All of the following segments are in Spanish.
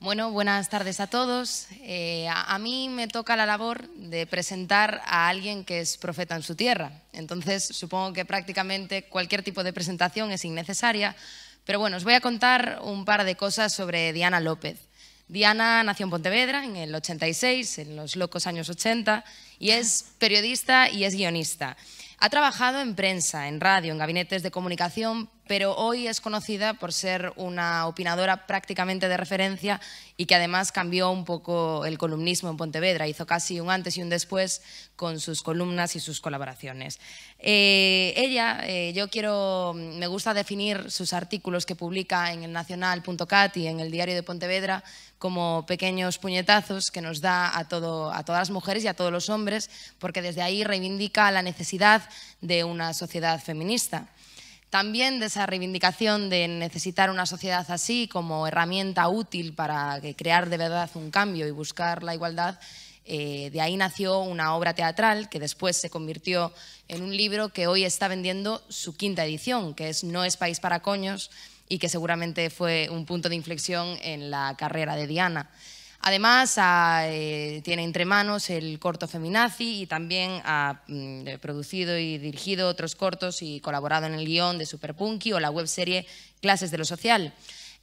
Bueno, buenas tardes a todos. Eh, a, a, mí me toca la labor de presentar a alguien que es profeta en su tierra. Entonces, supongo que prácticamente cualquier tipo de presentación es innecesaria. Pero bueno, os voy a contar un par de cosas sobre Diana López. Diana nació en Pontevedra en el 86, en los locos años 80, y es periodista y es guionista. Ha trabajado en prensa, en radio, en gabinetes de comunicación, pero hoy es conocida por ser una opinadora prácticamente de referencia y que además cambió un poco el columnismo en Pontevedra, hizo casi un antes y un después con sus columnas y sus colaboraciones. Eh, ella, eh, yo quiero, me gusta definir sus artículos que publica en el nacional.cat y en el diario de Pontevedra como pequeños puñetazos que nos da a todas las mujeres y a todos los hombres, porque desde ahí reivindica la necesidad de una sociedad feminista. También de esa reivindicación de necesitar una sociedad así como herramienta útil para crear de verdad un cambio y buscar la igualdad, eh, de ahí nació una obra teatral que después se convirtió en un libro que hoy está vendiendo su quinta edición, que es No es país para coños y que seguramente fue un punto de inflexión en la carrera de Diana. Además, eh, tiene entre manos el corto Feminazi y también ha mm, eh, producido y dirigido otros cortos y colaborado en el guión de Superpunky o la webserie Clases de lo Social.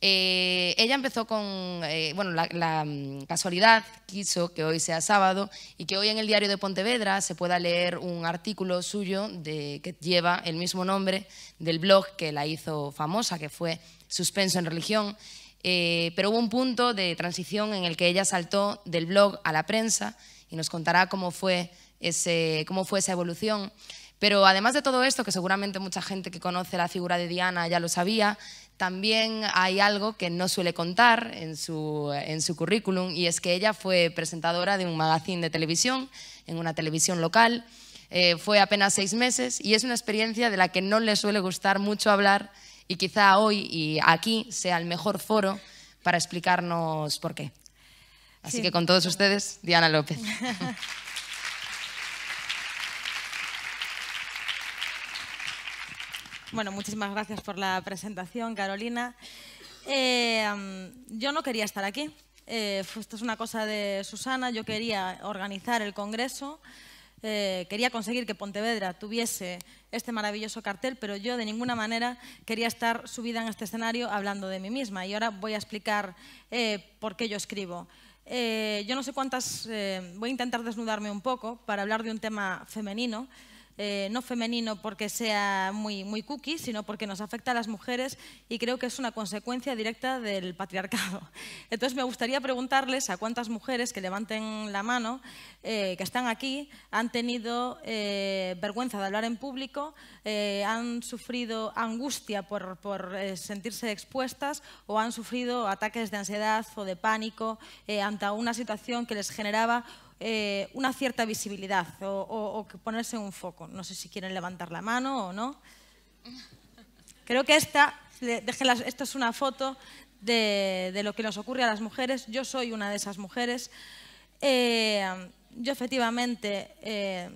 Eh, ella empezó con, bueno, la, mm, casualidad quiso que hoy sea sábado y que hoy en el diario de Pontevedra se pueda leer un artículo suyo que lleva el mismo nombre del blog que la hizo famosa, que fue Suspenso en Religión, eh, pero hubo un punto de transición en el que ella saltó del blog a la prensa y nos contará cómo fue, esa evolución. Pero además de todo esto, que seguramente mucha gente que conoce la figura de Diana ya lo sabía, también hay algo que no suele contar en su, currículum y es que ella fue presentadora de un magazine de televisión en una televisión local. Eh, fue apenas seis meses y es una experiencia de la que no le suele gustar mucho hablar y quizá hoy y aquí sea el mejor foro para explicarnos por qué. Así que con todos ustedes, Diana López. Bueno, muchísimas gracias por la presentación, Carolina. Eh, mm, yo no quería estar aquí. Eh, esto es una cosa de Susana. Yo quería organizar el congreso. Eh, quería conseguir que Pontevedra tuviese este maravilloso cartel, pero yo de ninguna manera quería estar subida en este escenario hablando de mí misma. Y ahora voy a explicar eh, por qué yo escribo. Eh, yo no sé cuántas, voy a intentar desnudarme un poco para hablar de un tema femenino. Eh, no femenino porque sea muy, muy cookie, sino porque nos afecta a las mujeres y creo que es una consecuencia directa del patriarcado. Entonces me gustaría preguntarles a cuántas mujeres que levanten la mano, eh, que están aquí, han tenido eh, vergüenza de hablar en público, han sufrido angustia por, por sentirse expuestas o han sufrido ataques de ansiedad o de pánico ante una situación que les generaba eh, una cierta visibilidad o, ponerse un foco. No sé si quieren levantar la mano o no. Creo que esta, esta es una foto de, lo que nos ocurre a las mujeres. Yo soy una de esas mujeres. Eh, yo efectivamente eh,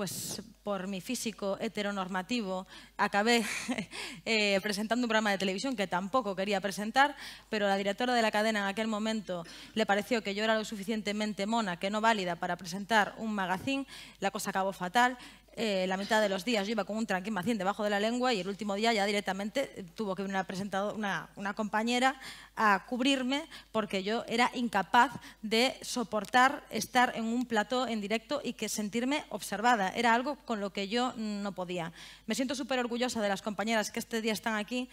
pues por mi físico heteronormativo, acabé eh, presentando un programa de televisión que tampoco quería presentar, pero la directora de la cadena en aquel momento le pareció que yo era lo suficientemente mona, que no válida, para presentar un magazine. La cosa acabó fatal. Eh, la mitad de los días yo iba con un macín debajo de la lengua y el último día ya directamente tuvo que venir una, presentado, una, compañera a cubrirme porque yo era incapaz de soportar estar en un plató en directo y que sentirme observada. Era algo con lo que yo no podía. Me siento súper orgullosa de las compañeras que este día están aquí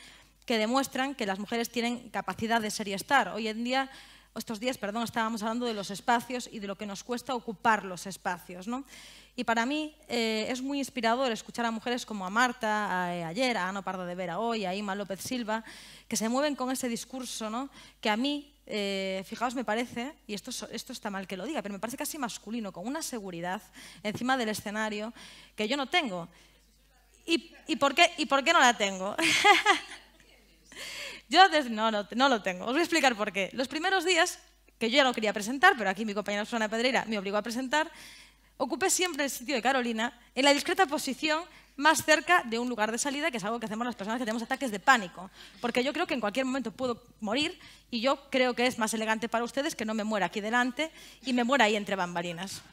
que demuestran que las mujeres tienen capacidad de ser y estar. Hoy en día estos días, perdón, estábamos hablando de los espacios y de lo que nos cuesta ocupar los espacios. ¿no? Y para mí eh, es muy inspirador escuchar a mujeres como a Marta a, eh, ayer, a Ana Pardo de Vera hoy, a Ima López Silva, que se mueven con ese discurso ¿no? que a mí eh, fijaos, me parece, y esto, esto está mal que lo diga, pero me parece casi masculino, con una seguridad encima del escenario que yo no tengo. ¿Y, por, qué, y por qué no la tengo? yo no, no, lo tengo. Os voy a explicar por qué. Los primeros días, que yo ya no quería presentar, pero aquí mi compañera Susana Pedreira me obligó a presentar, Ocupe siempre el sitio de Carolina en la discreta posición más cerca de un lugar de salida, que es algo que hacemos las personas que tenemos ataques de pánico. Porque yo creo que en cualquier momento puedo morir y yo creo que es más elegante para ustedes que no me muera aquí delante y me muera ahí entre bambalinas.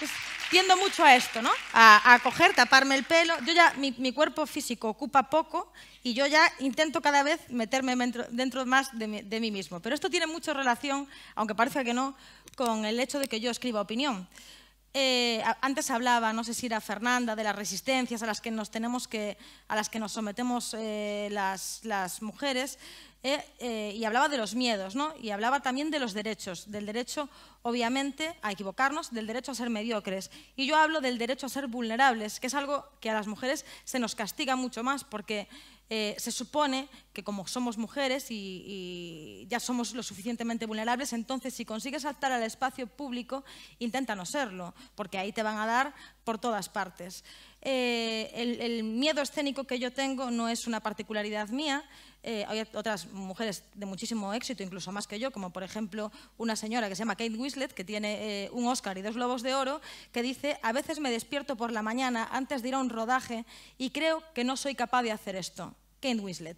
Pues, tiendo mucho a esto, ¿no? A, coger, taparme el pelo. Yo ya, mi, mi cuerpo físico ocupa poco y yo ya intento cada vez meterme dentro, más de, mí mismo. Pero esto tiene mucha relación, aunque parezca que no, con el hecho de que yo escriba opinión. Eh, antes hablaba, no sé si era Fernanda, de las resistencias a las que nos, tenemos que, a las que nos sometemos eh, las, mujeres eh, y hablaba de los miedos ¿no? y hablaba también de los derechos, del derecho obviamente a equivocarnos, del derecho a ser mediocres. Y yo hablo del derecho a ser vulnerables, que es algo que a las mujeres se nos castiga mucho más porque eh, se supone que como somos mujeres y, ya somos lo suficientemente vulnerables, entonces si consigues saltar al espacio público, intenta no serlo, porque ahí te van a dar por todas partes. Eh, el, miedo escénico que yo tengo no es una particularidad mía. Eh, hay otras mujeres de muchísimo éxito, incluso más que yo, como por ejemplo una señora que se llama Kate Winslet, que tiene un Oscar y dos Globos de Oro, que dice, a veces me despierto por la mañana antes de ir a un rodaje y creo que no soy capaz de hacer esto. Kate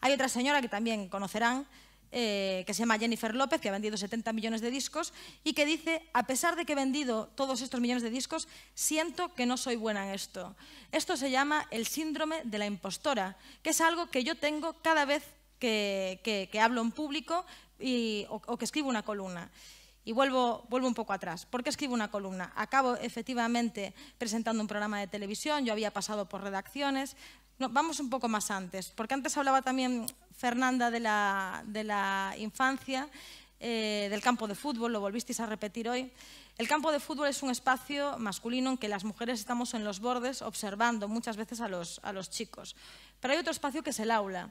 Hay otra señora que también conocerán, eh, que se llama Jennifer López, que ha vendido 70 millones de discos y que dice, a pesar de que he vendido todos estos millones de discos, siento que no soy buena en esto. Esto se llama el síndrome de la impostora, que es algo que yo tengo cada vez que, hablo en público y, o, que escribo una columna. Y vuelvo, vuelvo un poco atrás. ¿Por qué escribo una columna? Acabo efectivamente presentando un programa de televisión, yo había pasado por redacciones, vamos un poco más antes, porque antes hablaba también Fernanda de la, infancia, eh, del campo de fútbol, lo volvisteis a repetir hoy. El campo de fútbol es un espacio masculino en que las mujeres estamos en los bordes observando muchas veces a los, chicos. Pero hay otro espacio que es el aula.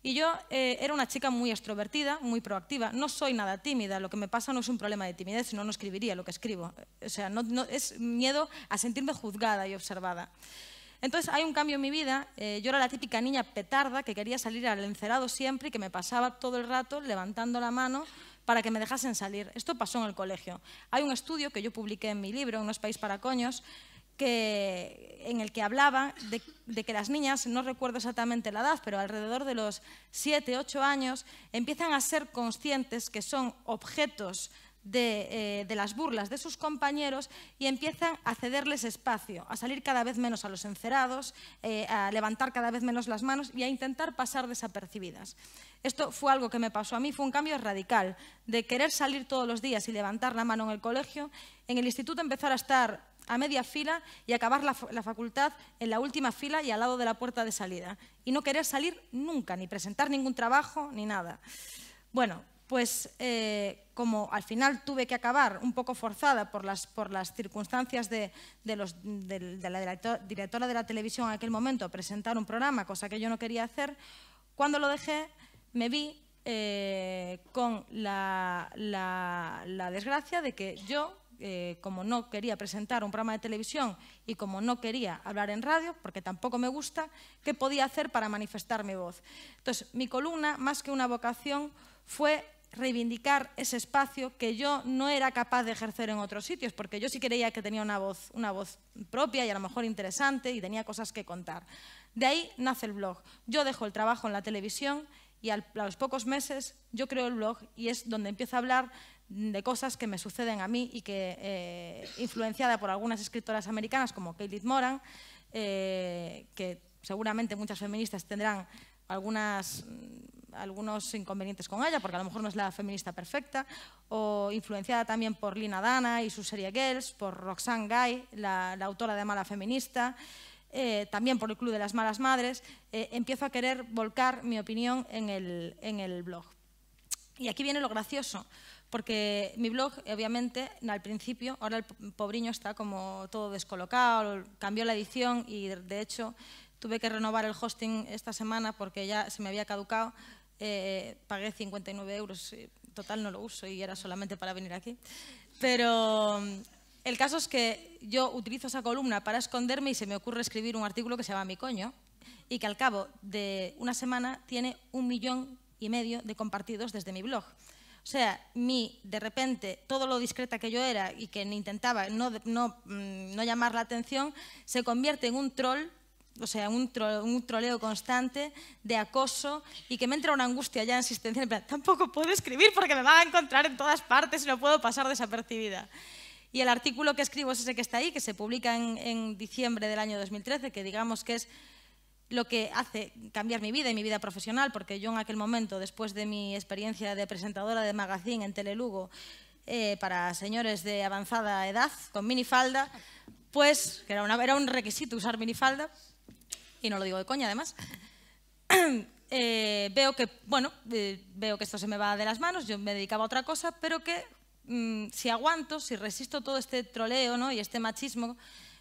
Y yo eh, era una chica muy extrovertida, muy proactiva. No soy nada tímida. Lo que me pasa no es un problema de timidez, sino no escribiría lo que escribo. O sea, no, es miedo a sentirme juzgada y observada. Entonces hay un cambio en mi vida. Eh, yo era la típica niña petarda que quería salir al encerado siempre y que me pasaba todo el rato levantando la mano para que me dejasen salir. Esto pasó en el colegio. Hay un estudio que yo publiqué en mi libro, Unos País para Coños, que, en el que hablaba de, de, que las niñas, no recuerdo exactamente la edad, pero alrededor de los 7, 8 años, empiezan a ser conscientes que son objetos eh, de, las burlas de sus compañeros y empiezan a cederles espacio, a salir cada vez menos a los encerados, eh, a levantar cada vez menos las manos y a intentar pasar desapercibidas. Esto fue algo que me pasó a mí, fue un cambio radical, de querer salir todos los días y levantar la mano en el colegio, en el instituto empezar a estar a media fila y acabar la, la facultad en la última fila y al lado de la puerta de salida. Y no querer salir nunca, ni presentar ningún trabajo, ni nada. Bueno, pues eh, como al final tuve que acabar un poco forzada por las, por las circunstancias de, los, de, la directora de la televisión en aquel momento presentar un programa, cosa que yo no quería hacer, cuando lo dejé me vi eh, con la, desgracia de que yo, eh, como no quería presentar un programa de televisión y como no quería hablar en radio, porque tampoco me gusta, ¿qué podía hacer para manifestar mi voz? Entonces, mi columna, más que una vocación, fue reivindicar ese espacio que yo no era capaz de ejercer en otros sitios, porque yo sí creía que tenía una voz, una voz propia y a lo mejor interesante y tenía cosas que contar. De ahí nace el blog. Yo dejo el trabajo en la televisión y a los pocos meses yo creo el blog y es donde empiezo a hablar de cosas que me suceden a mí y que, eh, influenciada por algunas escritoras americanas como Kayleigh Moran, eh, que seguramente muchas feministas tendrán algunas algunos inconvenientes con ella, porque a lo mejor no es la feminista perfecta, o influenciada también por Lina Dana y su serie Girls, por roxanne Guy, la, autora de Mala Feminista, eh, también por el Club de las Malas Madres, eh, empiezo a querer volcar mi opinión en el, en el blog. Y aquí viene lo gracioso, porque mi blog, obviamente, al principio, ahora el pobriño está como todo descolocado, cambió la edición y, de hecho, tuve que renovar el hosting esta semana porque ya se me había caducado, eh, pagué 59 euros, eh, total no lo uso y era solamente para venir aquí. Pero mm, el caso es que yo utilizo esa columna para esconderme y se me ocurre escribir un artículo que se llama Mi coño y que al cabo de una semana tiene un millón y medio de compartidos desde mi blog. O sea, mi, de repente, todo lo discreta que yo era y que intentaba no, mm, no llamar la atención, se convierte en un troll o sea, un, troleo constante de acoso y que me entra una angustia ya existencia, en plan, tampoco puedo escribir porque me van a encontrar en todas partes y no puedo pasar desapercibida. Y el artículo que escribo es ese que está ahí, que se publica en, diciembre del año 2013, que digamos que es lo que hace cambiar mi vida y mi vida profesional, porque yo en aquel momento, después de mi experiencia de presentadora de magazine en Telelugo, eh, para señores de avanzada edad, con minifalda, pues, que era, una, era un requisito usar minifalda, y no lo digo de coña además, eh, veo que, bueno, eh, veo que esto se me va de las manos, yo me dedicaba a otra cosa, pero que mm, si aguanto, si resisto todo este troleo ¿no? y este machismo,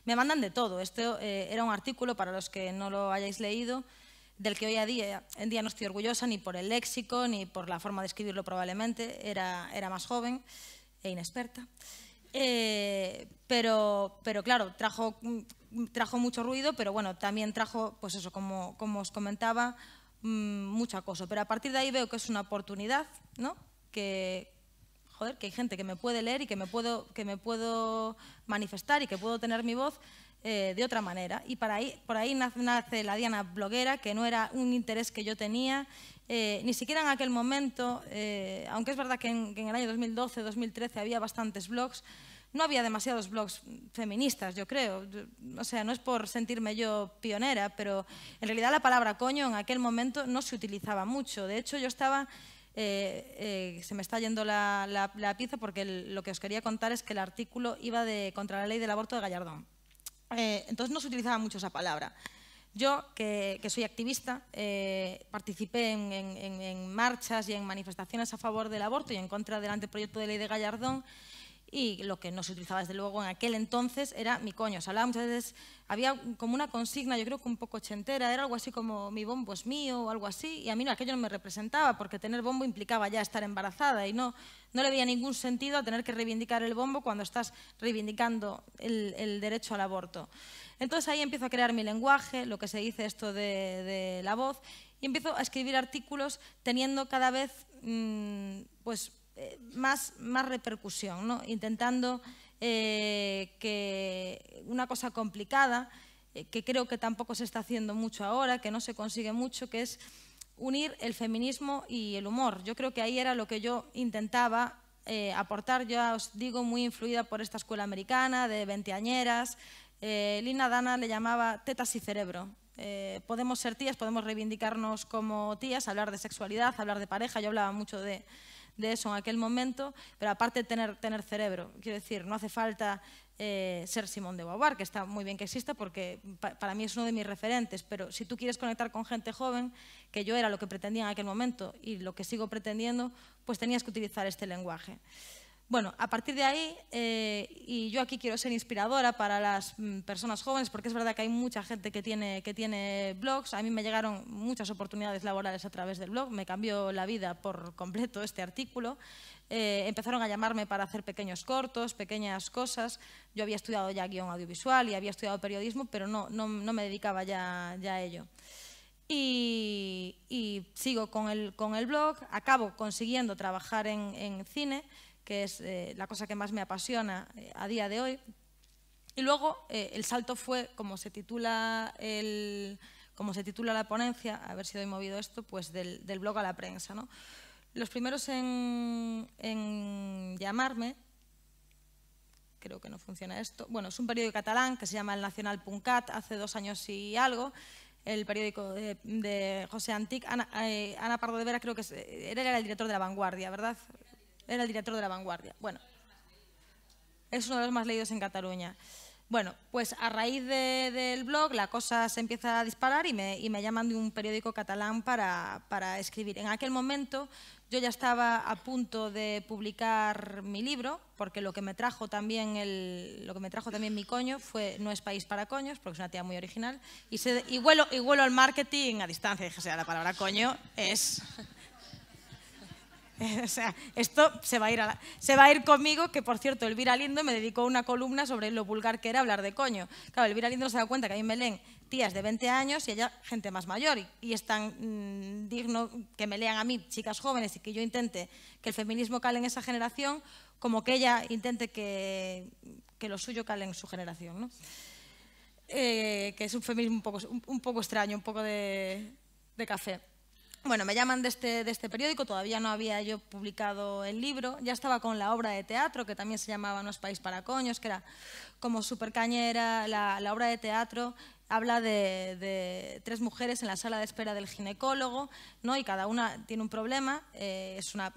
me mandan de todo. esto eh, era un artículo, para los que no lo hayáis leído, del que hoy a día, en día no estoy orgullosa ni por el léxico, ni por la forma de escribirlo probablemente, era, era más joven e inexperta. pero, pero claro, trajo mm, trajo mucho ruido, pero bueno, también trajo, pues eso, como, os comentaba, mm, mucho acoso. Pero a partir de ahí veo que es una oportunidad, ¿no? Que, joder, que hay gente que me puede leer y que me puedo, que me puedo manifestar y que puedo tener mi voz eh, de otra manera. Y para ahí, por ahí nace la Diana bloguera, que no era un interés que yo tenía, eh, ni siquiera en aquel momento, eh, aunque es verdad que en el año 2012-2013 había bastantes blogs, no había demasiados blogs feministas, yo creo. O sea, no es por sentirme yo pionera, pero en realidad la palabra coño en aquel momento no se utilizaba mucho. De hecho, yo estaba... Eh, eh, se me está yendo la, pieza porque lo que os quería contar es que el artículo iba de contra la ley del aborto de Gallardón. Eh, entonces no se utilizaba mucho esa palabra. Yo, que, soy activista, participé en, en, marchas y en manifestaciones a favor del aborto y en contra del anteproyecto de ley de Gallardón y lo que no se utilizaba desde luego en aquel entonces era mi coño. Se veces, había como una consigna, yo creo que un poco chentera, era algo así como mi bombo es mío o algo así, y a mí no, aquello no me representaba porque tener bombo implicaba ya estar embarazada y no, no le veía ningún sentido a tener que reivindicar el bombo cuando estás reivindicando el, derecho al aborto. Entonces ahí empiezo a crear mi lenguaje, lo que se dice esto de, la voz, y empiezo a escribir artículos teniendo cada vez mm, pues eh, más, más repercusión, ¿no? intentando eh, que una cosa complicada, eh, que creo que tampoco se está haciendo mucho ahora, que no se consigue mucho, que es unir el feminismo y el humor. Yo creo que ahí era lo que yo intentaba aportar, ya os digo, muy influida por esta escuela americana de veinteañeras. Lina Dana le llamaba tetas y cerebro, podemos ser tías, podemos reivindicarnos como tías, hablar de sexualidad, hablar de pareja. Yo hablaba mucho de, de eso en aquel momento, pero aparte tener, tener cerebro. Quiero decir, no hace falta eh, ser Simón de Beauvoir, que está muy bien que exista porque para mí es uno de mis referentes, pero si tú quieres conectar con gente joven, que yo era lo que pretendía en aquel momento y lo que sigo pretendiendo, pues tenías que utilizar este lenguaje. Bueno, a partir de ahí, eh, y yo aquí quiero ser inspiradora para las mm, personas jóvenes, porque es verdad que hay mucha gente que tiene, blogs. A mí me llegaron muchas oportunidades laborales a través del blog, me cambió la vida por completo este artículo. Eh, empezaron a llamarme para hacer pequeños cortos, pequeñas cosas. Yo había estudiado ya guión audiovisual y había estudiado periodismo, pero no, me dedicaba ya, a ello. Y, sigo con el, blog, acabo consiguiendo trabajar en cine que es eh, la cosa que más me apasiona eh, a día de hoy. Y luego eh, el salto fue, como se titula el, como se titula la ponencia, a ver si doy movido esto, pues del, blog a la prensa. ¿no? Los primeros en, llamarme, creo que no funciona esto, bueno, es un periódico catalán que se llama El Nacional Puncat, hace dos años y algo, el periódico de, José Antic, Ana, Pardo de Vera creo que era el director de La Vanguardia, ¿verdad? Era el director de La Vanguardia. Bueno, es uno de los más leídos en Cataluña. Bueno, pues a raíz del blog la cosa se empieza a disparar y me, y me llaman de un periódico catalán para, para, escribir. En aquel momento yo ya estaba a punto de publicar mi libro, porque lo que me trajo también, lo que me trajo también mi coño fue No es país para coños, porque es una tía muy original, y, se, y, y al marketing a distancia. Dije, o la palabra coño es o sea, esto se va, a ir se va a ir conmigo, que por cierto, Elvira Lindo me dedicó una columna sobre lo vulgar que era hablar de coño. Claro, Elvira Lindo se da cuenta que a mí me leen tías de 20 años y ella gente más mayor. Y, están es tan mm, digno que me lean a mí, chicas jóvenes, y que yo intente que el feminismo cale en esa generación, como que ella intente que, lo suyo cale en su generación. ¿no? Eh, que es un feminismo un poco, poco extraño, un poco de café. Bueno, me llaman de este, de este, periódico, todavía no había yo publicado el libro, ya estaba con la obra de teatro, que también se llamaba No es país para coños, que era como súper cañera, la, la, obra de teatro habla de, tres mujeres en la sala de espera del ginecólogo, ¿no? y cada una tiene un problema, eh, es una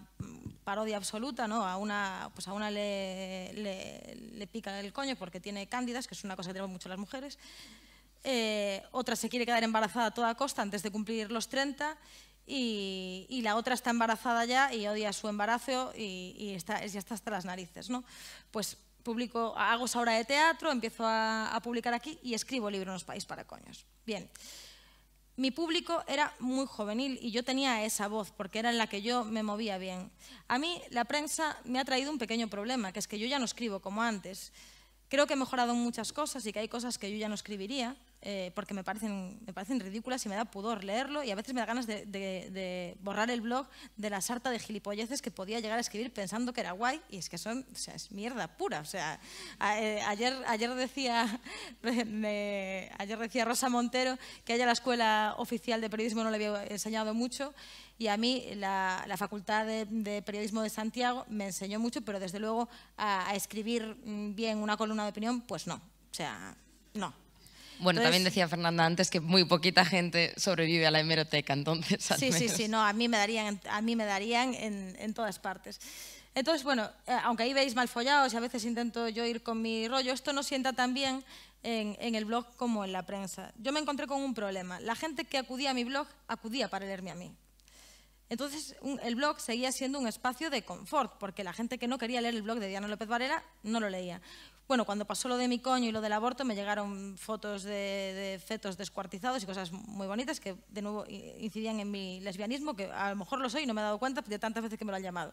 parodia absoluta, ¿no? a una, pues a una le, le, pica el coño porque tiene cándidas, que es una cosa que tenemos mucho las mujeres, eh, otra se quiere quedar embarazada a toda costa antes de cumplir los 30, y, la otra está embarazada ya y odia su embarazo y, está, ya está hasta las narices. ¿no? Pues publico, hago esa obra de teatro, empiezo a, publicar aquí y escribo libros en los países para coños. Bien. Mi público era muy juvenil y yo tenía esa voz porque era en la que yo me movía bien. A mí la prensa me ha traído un pequeño problema, que es que yo ya no escribo como antes. Creo que he mejorado muchas cosas y que hay cosas que yo ya no escribiría, eh, porque me parecen, me parecen ridículas y me da pudor leerlo y a veces me da ganas de, borrar el blog de la sarta de gilipolleces que podía llegar a escribir pensando que era guay y es que son, o sea, es mierda pura. O sea, eh, ayer, ayer, decía, ayer decía Rosa Montero que a ella la escuela oficial de periodismo no le había enseñado mucho y a mí la, Facultad de, Periodismo de Santiago me enseñó mucho, pero desde luego a, a escribir mm, bien una columna de opinión, pues no. O sea, no. Bueno, también decía Fernanda antes que muy poquita gente sobrevive a la hemeroteca, entonces. sí, sí, sí, no, a mí me darían, a mí me darían en, en todas partes. Entonces, bueno, eh, aunque ahí veis mal follados y a veces intento yo ir con mi rollo, esto no sienta tan bien en, en, el blog como en la prensa. Yo me encontré con un problema. La gente que acudía a mi blog acudía para leerme a mí. Entonces, el blog seguía siendo un espacio de confort, porque la gente que no quería leer el blog de Diana López Varela no lo leía. Bueno, cuando pasó lo de mi coño y lo del aborto, me llegaron fotos de, fetos descuartizados y cosas muy bonitas que, de nuevo, incidían en mi lesbianismo, que a lo mejor lo soy y no me he dado cuenta de tantas veces que me lo han llamado.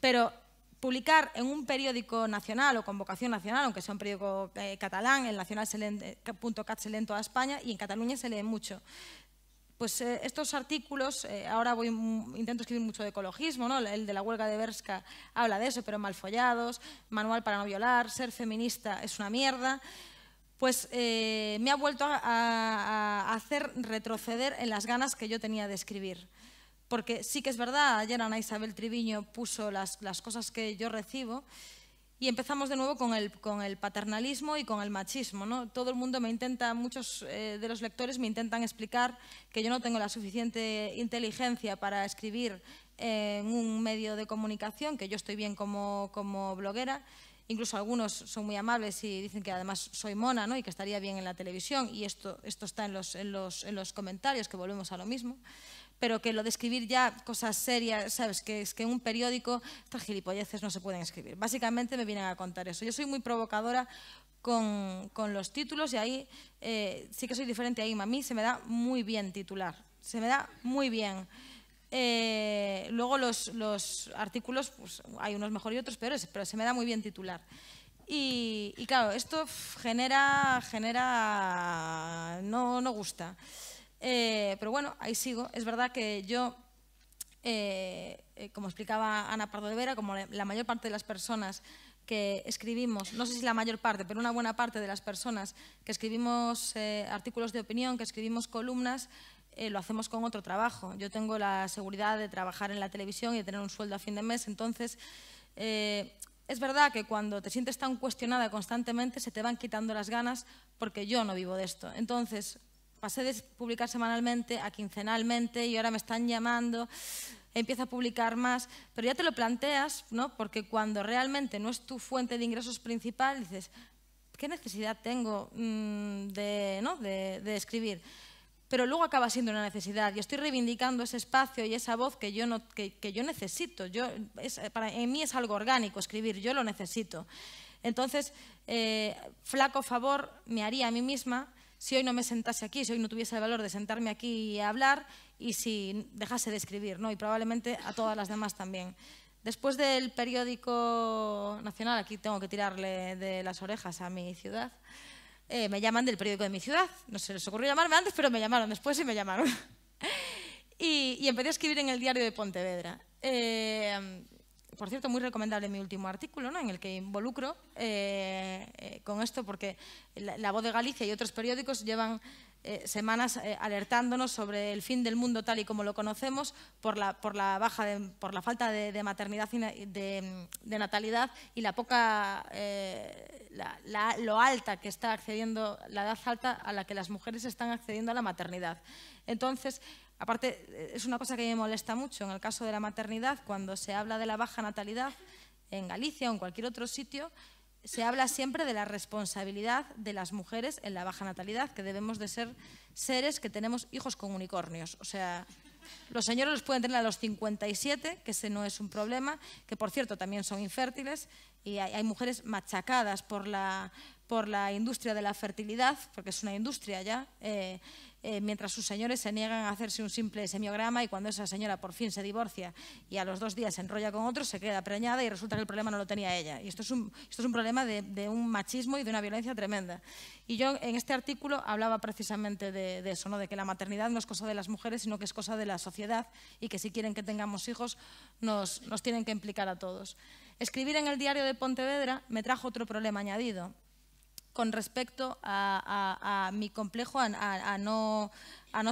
Pero publicar en un periódico nacional o con vocación nacional, aunque sea un periódico eh, catalán, el nacional.cat se lee eh, en toda España y en Cataluña se lee mucho pues eh, estos artículos, eh, ahora voy, mm, intento escribir mucho de ecologismo, ¿no? el de la huelga de Berska habla de eso, pero mal follados. manual para no violar, ser feminista es una mierda, pues eh, me ha vuelto a, hacer retroceder en las ganas que yo tenía de escribir. Porque sí que es verdad, ayer Ana Isabel Triviño puso las cosas que yo recibo, y empezamos de nuevo con el, paternalismo y con el machismo. ¿no? Todo el mundo me intenta, muchos eh, de los lectores me intentan explicar que yo no tengo la suficiente inteligencia para escribir en un medio de comunicación, que yo estoy bien como, bloguera. Incluso algunos son muy amables y dicen que además soy mona ¿no? y que estaría bien en la televisión. Y esto, está en, los, en los comentarios, que volvemos a lo mismo pero que lo de escribir ya cosas serias, ¿sabes? Que es que un periódico, estas gilipolleces no se pueden escribir. Básicamente me vienen a contar eso. Yo soy muy provocadora con, los títulos y ahí eh, sí que soy diferente a Ima. mí se me da muy bien titular, se me da muy bien. Eh, luego los, los artículos, pues, hay unos mejores y otros peores, pero se me da muy bien titular. Y, claro, esto genera, genera, no, no gusta. Eh, pero bueno, ahí sigo. Es verdad que yo, eh, eh, como explicaba Ana Pardo de Vera, como la mayor parte de las personas que escribimos, no sé si la mayor parte, pero una buena parte de las personas que escribimos artículos de opinión, que escribimos columnas, lo hacemos con otro trabajo. Yo tengo la seguridad de trabajar en la televisión y de tener un sueldo a fin de mes, entonces es verdad que cuando te sientes tan cuestionada constantemente se te van quitando las ganas porque yo no vivo de esto. Entonces, pasé de publicar semanalmente a quincenalmente y ahora me están llamando, empiezo a publicar más, pero ya te lo planteas, Porque cuando realmente no es tu fuente de ingresos principal, dices, ¿qué necesidad tengo mm, de, escribir? pero luego acaba siendo una necesidad. Y estoy reivindicando ese espacio y esa voz que yo, no, que, yo necesito. Yo, para en mí es algo orgánico escribir, yo lo necesito. Entonces, eh, flaco favor me haría a mí misma si hoy no me sentase aquí, si hoy no tuviese el valor de sentarme aquí a hablar y si dejase de escribir, ¿no? y probablemente a todas las demás también. Después del periódico nacional, aquí tengo que tirarle de las orejas a mi ciudad, eh, me llaman del periódico de mi ciudad. No se les ocurrió llamarme antes, pero me llamaron después y me llamaron. y, empecé a escribir en el diario de Pontevedra. Eh, por cierto, muy recomendable mi último artículo, ¿no? en el que involucro eh, eh, con esto, porque la, Voz de Galicia y otros periódicos llevan eh, semanas alertándonos sobre el fin del mundo tal y como lo conocemos por la, por la, baja por la falta de, maternidad y de, natalidad y la poca, lo alta que está accediendo, la edad alta a la que las mujeres están accediendo a la maternidad. Entonces, Aparte, eh, es una cosa que me molesta mucho en el caso de la maternidad, cuando se habla de la baja natalidad en Galicia o en cualquier otro sitio, se habla siempre de la responsabilidad de las mujeres en la baja natalidad, que debemos de ser seres que tenemos hijos con unicornios. O sea, los señores los pueden tener a los 57, que ese no es un problema, que por cierto también son infértiles, y hay, hay mujeres machacadas por la, por la industria de la fertilidad, porque es una industria ya, eh, eh, mientras sus señores se niegan a hacerse un simple semiograma y cuando esa señora por fin se divorcia y a los dos días se enrolla con otro, se queda preñada y resulta que el problema no lo tenía ella. Y esto es un, esto es un problema de, un machismo y de una violencia tremenda. Y yo en este artículo hablaba precisamente de, eso, ¿no? de que la maternidad no es cosa de las mujeres, sino que es cosa de la sociedad y que si quieren que tengamos hijos nos, nos tienen que implicar a todos. Escribir en el diario de Pontevedra me trajo otro problema añadido con respecto a, mi complejo a, no,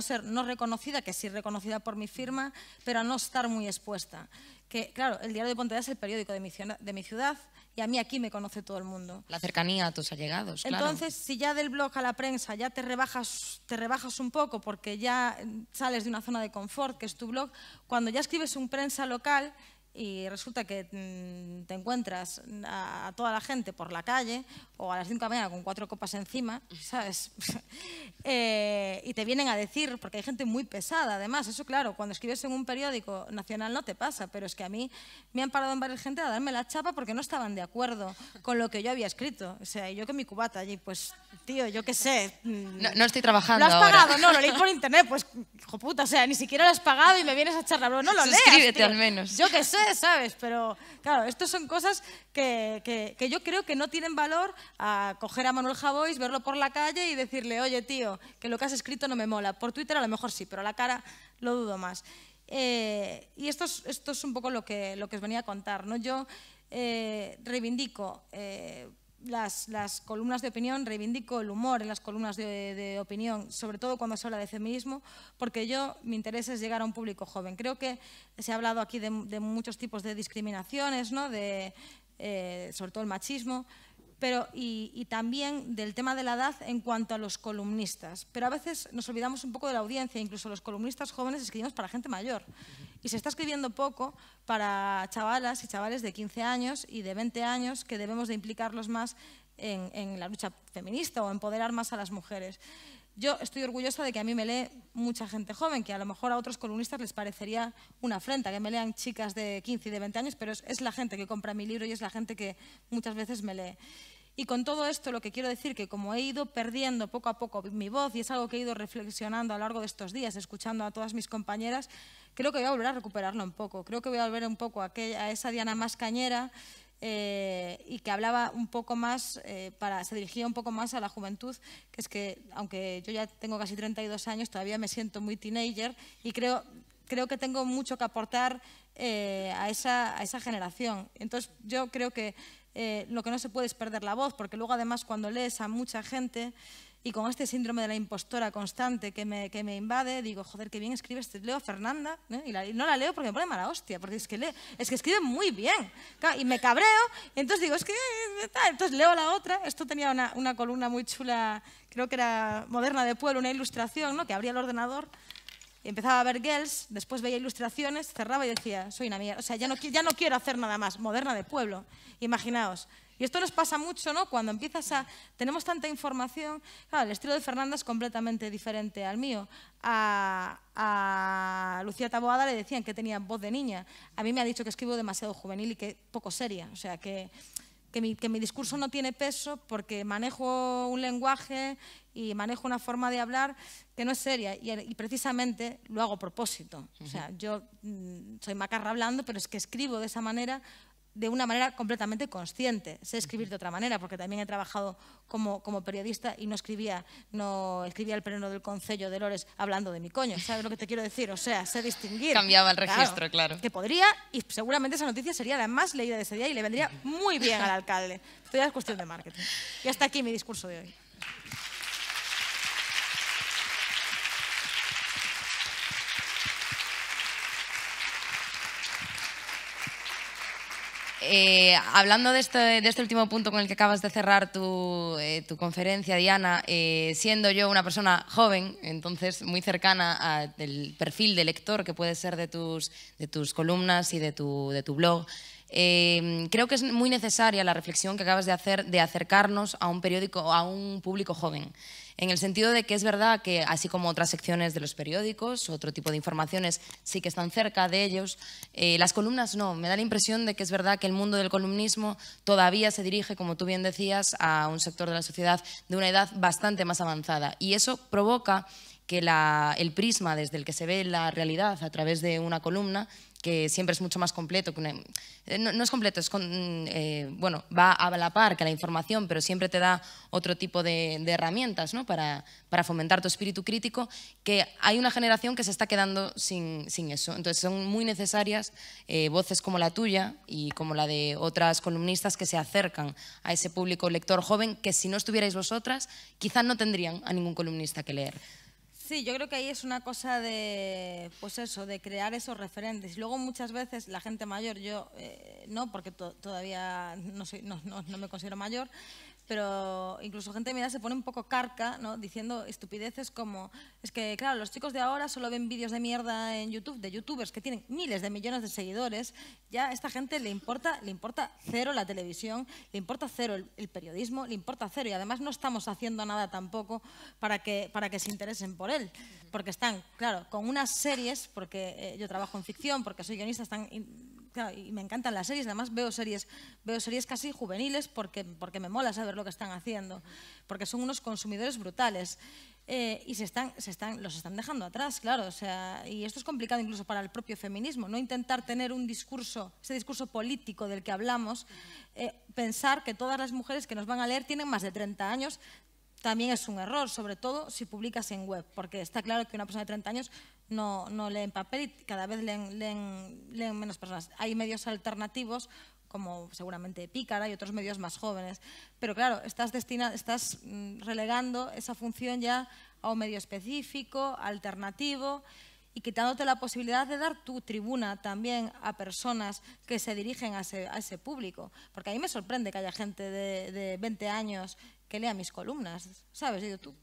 ser no reconocida, que sí reconocida por mi firma, pero a no estar muy expuesta. Que, claro, el Diario de Pontevedra es el periódico de mi, ciudad y a mí aquí me conoce todo el mundo. La cercanía a tus allegados, Entonces, si ya del blog a la prensa ya te rebajas, te rebajas un poco porque ya sales de una zona de confort, que es tu blog, cuando ya escribes un prensa local y resulta que mm, te encuentras a toda la gente por la calle o a las 5 de la mañana con cuatro copas encima, ¿sabes? Eh, y te vienen a decir, porque hay gente muy pesada además, eso claro, cuando escribes en un periódico nacional no te pasa, pero es que a mí me han parado en varias gente a darme la chapa porque no estaban de acuerdo con lo que yo había escrito. O sea, yo que mi cubata allí, pues tío, yo qué sé. Mm. No, estoy trabajando. ¿Lo has pagado? No, lo leí por internet, pues hijo puta, o sea, ni siquiera lo has pagado y me vienes a charlar, no lo lees. Suscríbete al menos. Yo qué sé ¿sabes? Pero claro, estas son cosas que, yo creo que no tienen valor a coger a Manuel Javois, verlo por la calle y decirle, oye tío, que lo que has escrito no me mola. Por Twitter a lo mejor sí, pero a la cara lo dudo más. Eh, y esto es, un poco lo que, os venía a contar. Yo eh, reivindico eh, las, columnas de opinión, reivindico el humor en las columnas de, opinión, sobre todo cuando se habla de feminismo, porque yo mi interés es llegar a un público joven. Creo que se ha hablado aquí de, muchos tipos de discriminaciones, ¿no? de, eh, sobre todo el machismo, pero, y, también del tema de la edad en cuanto a los columnistas. Pero a veces nos olvidamos un poco de la audiencia, incluso los columnistas jóvenes escribimos para gente mayor. Y se está escribiendo poco para chavalas y chavales de 15 años y de 20 años que debemos de implicarlos más en, la lucha feminista o empoderar más a las mujeres. Yo estoy orgullosa de que a mí me lee mucha gente joven, que a lo mejor a otros columnistas les parecería una afrenta que me lean chicas de 15 y de 20 años, pero es, la gente que compra mi libro y es la gente que muchas veces me lee. Y con todo esto lo que quiero decir es que como he ido perdiendo poco a poco mi voz y es algo que he ido reflexionando a lo largo de estos días, escuchando a todas mis compañeras, creo que voy a volver a recuperarlo un poco. Creo que voy a volver un poco a, a esa Diana más cañera eh, y que hablaba un poco más, eh, para, se dirigía un poco más a la juventud, que es que, aunque yo ya tengo casi 32 años, todavía me siento muy teenager y creo, creo que tengo mucho que aportar eh, a, esa, a esa generación. Entonces, yo creo que lo que no se puede es perder la voz, porque luego, además, cuando lees a mucha gente y con este síndrome de la impostora constante que me, que me invade, digo, joder, qué bien escribe este, leo Fernanda, ¿eh? Y, la, no la leo porque me pone mala hostia, porque es que, es que escribe muy bien, y me cabreo, y entonces digo, es que, eh, entonces leo la otra, esto tenía una, una columna muy chula, creo que era Moderna de Pueblo, una ilustración, ¿no? Que abría el ordenador empezaba a ver girls, después veía ilustraciones, cerraba y decía, soy una mierda, o sea, ya no, ya no quiero hacer nada más, moderna de pueblo. Imaginaos, y esto nos pasa mucho, ¿no? Cuando empiezas a... Tenemos tanta información, claro, el estilo de Fernanda es completamente diferente al mío. A, Lucía Taboada le decían que tenía voz de niña. A mí me ha dicho que escribo demasiado juvenil y que poco seria. O sea, que, mi, discurso no tiene peso porque manejo un lenguaje y manejo una forma de hablar que no es seria y, precisamente lo hago a propósito. O sea, yo mm, soy macarra hablando, pero es que escribo de esa manera de una manera completamente consciente. Sé escribir de otra manera, porque también he trabajado como, como periodista y no escribía, no escribía el pleno del Concello de Lores hablando de mi coño. ¿Sabes lo que te quiero decir? O sea, sé distinguir. Cambiaba el registro, claro, Que podría, y seguramente esa noticia sería la más leída de ese día y le vendría muy bien al alcalde. Esto ya es cuestión de marketing. Y hasta aquí mi discurso de hoy. Eh, hablando este, de este, último punto con el que acabas de cerrar tu, eh, conferencia, Diana, eh, siendo yo una persona joven, entonces muy cercana al perfil de lector que puede ser de tus, columnas y de tu, de tu blog, creo que es muy necesaria la reflexión que acabas de hacer de acercarnos a un periódico, a un público joven en el sentido de que es verdad que, así como otras secciones de los periódicos, otro tipo de informaciones sí que están cerca de ellos, eh, las columnas no. Me da la impresión de que es verdad que el mundo del columnismo todavía se dirige, como tú bien decías, a un sector de la sociedad de una edad bastante más avanzada. Y eso provoca que el prisma desde el que se ve la realidad a través de una columna que siempre es mucho más completo. Eh, no, es completo, es mm, eh, bueno, va a la par que la información, pero siempre te da otro tipo de, herramientas para, fomentar tu espíritu crítico, que hay una generación que se está quedando sin, sin eso. Entonces son muy necesarias eh, voces como la tuya y como la de otras columnistas que se acercan a ese público lector joven que si no estuvierais vosotras, quizás no tendrían a ningún columnista que leer. Sí, yo creo que ahí es una cosa de, pues eso, de crear esos referentes. Luego muchas veces la gente mayor, yo eh, no, porque todavía no me considero mayor, pero incluso gente mira se pone un poco carca, ¿no? Diciendo estupideces como, es que claro, los chicos de ahora solo ven vídeos de mierda en YouTube, de youtubers que tienen miles de millones de seguidores, ya a esta gente le importa, le importa cero la televisión, le importa cero el, periodismo, le importa cero y además no estamos haciendo nada tampoco para que, para que se interesen por él, porque están, claro, con unas series, porque eh, yo trabajo en ficción, porque soy guionista, están y me encantan las series, además veo series, veo series casi juveniles porque, me mola saber lo que están haciendo, porque son unos consumidores brutales. Eh, y se están, se están, los están dejando atrás, claro. O sea, y esto es complicado incluso para el propio feminismo, no intentar tener un discurso, ese discurso político del que hablamos, eh, pensar que todas las mujeres que nos van a leer tienen más de 30 años, también es un error, sobre todo si publicas en web, porque está claro que una persona de 30 años no, leen papel y cada vez leen, menos personas. Hay medios alternativos como seguramente Pícara y otros medios más jóvenes. Pero claro, estás, estás mm, relegando esa función ya a un medio específico, alternativo, y quitándote la posibilidad de dar tu tribuna también a personas que se dirigen a ese, público. Porque a mí me sorprende que haya gente de, 20 años que lea mis columnas, ¿sabes? yo tú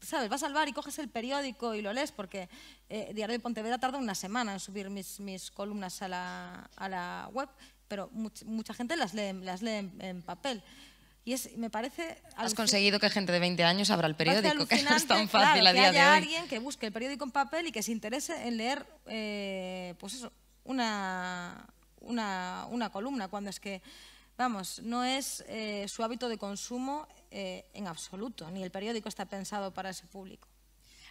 ¿sabes? Vas al bar y coges el periódico y lo lees, porque eh, Diario de Pontevedra tarda una semana en subir mis, mis columnas a la, web, pero mucha gente las lee, las lee en, papel. Y es, me parece... Has conseguido que gente de 20 años abra el periódico, que es tan fácil a día de alguien que busque el periódico en papel y que se interese en leer, eh, pues eso, una, una, columna, cuando es que, vamos, no es eh, su hábito de consumo eh, en absoluto, ni el periódico está pensado para ese público.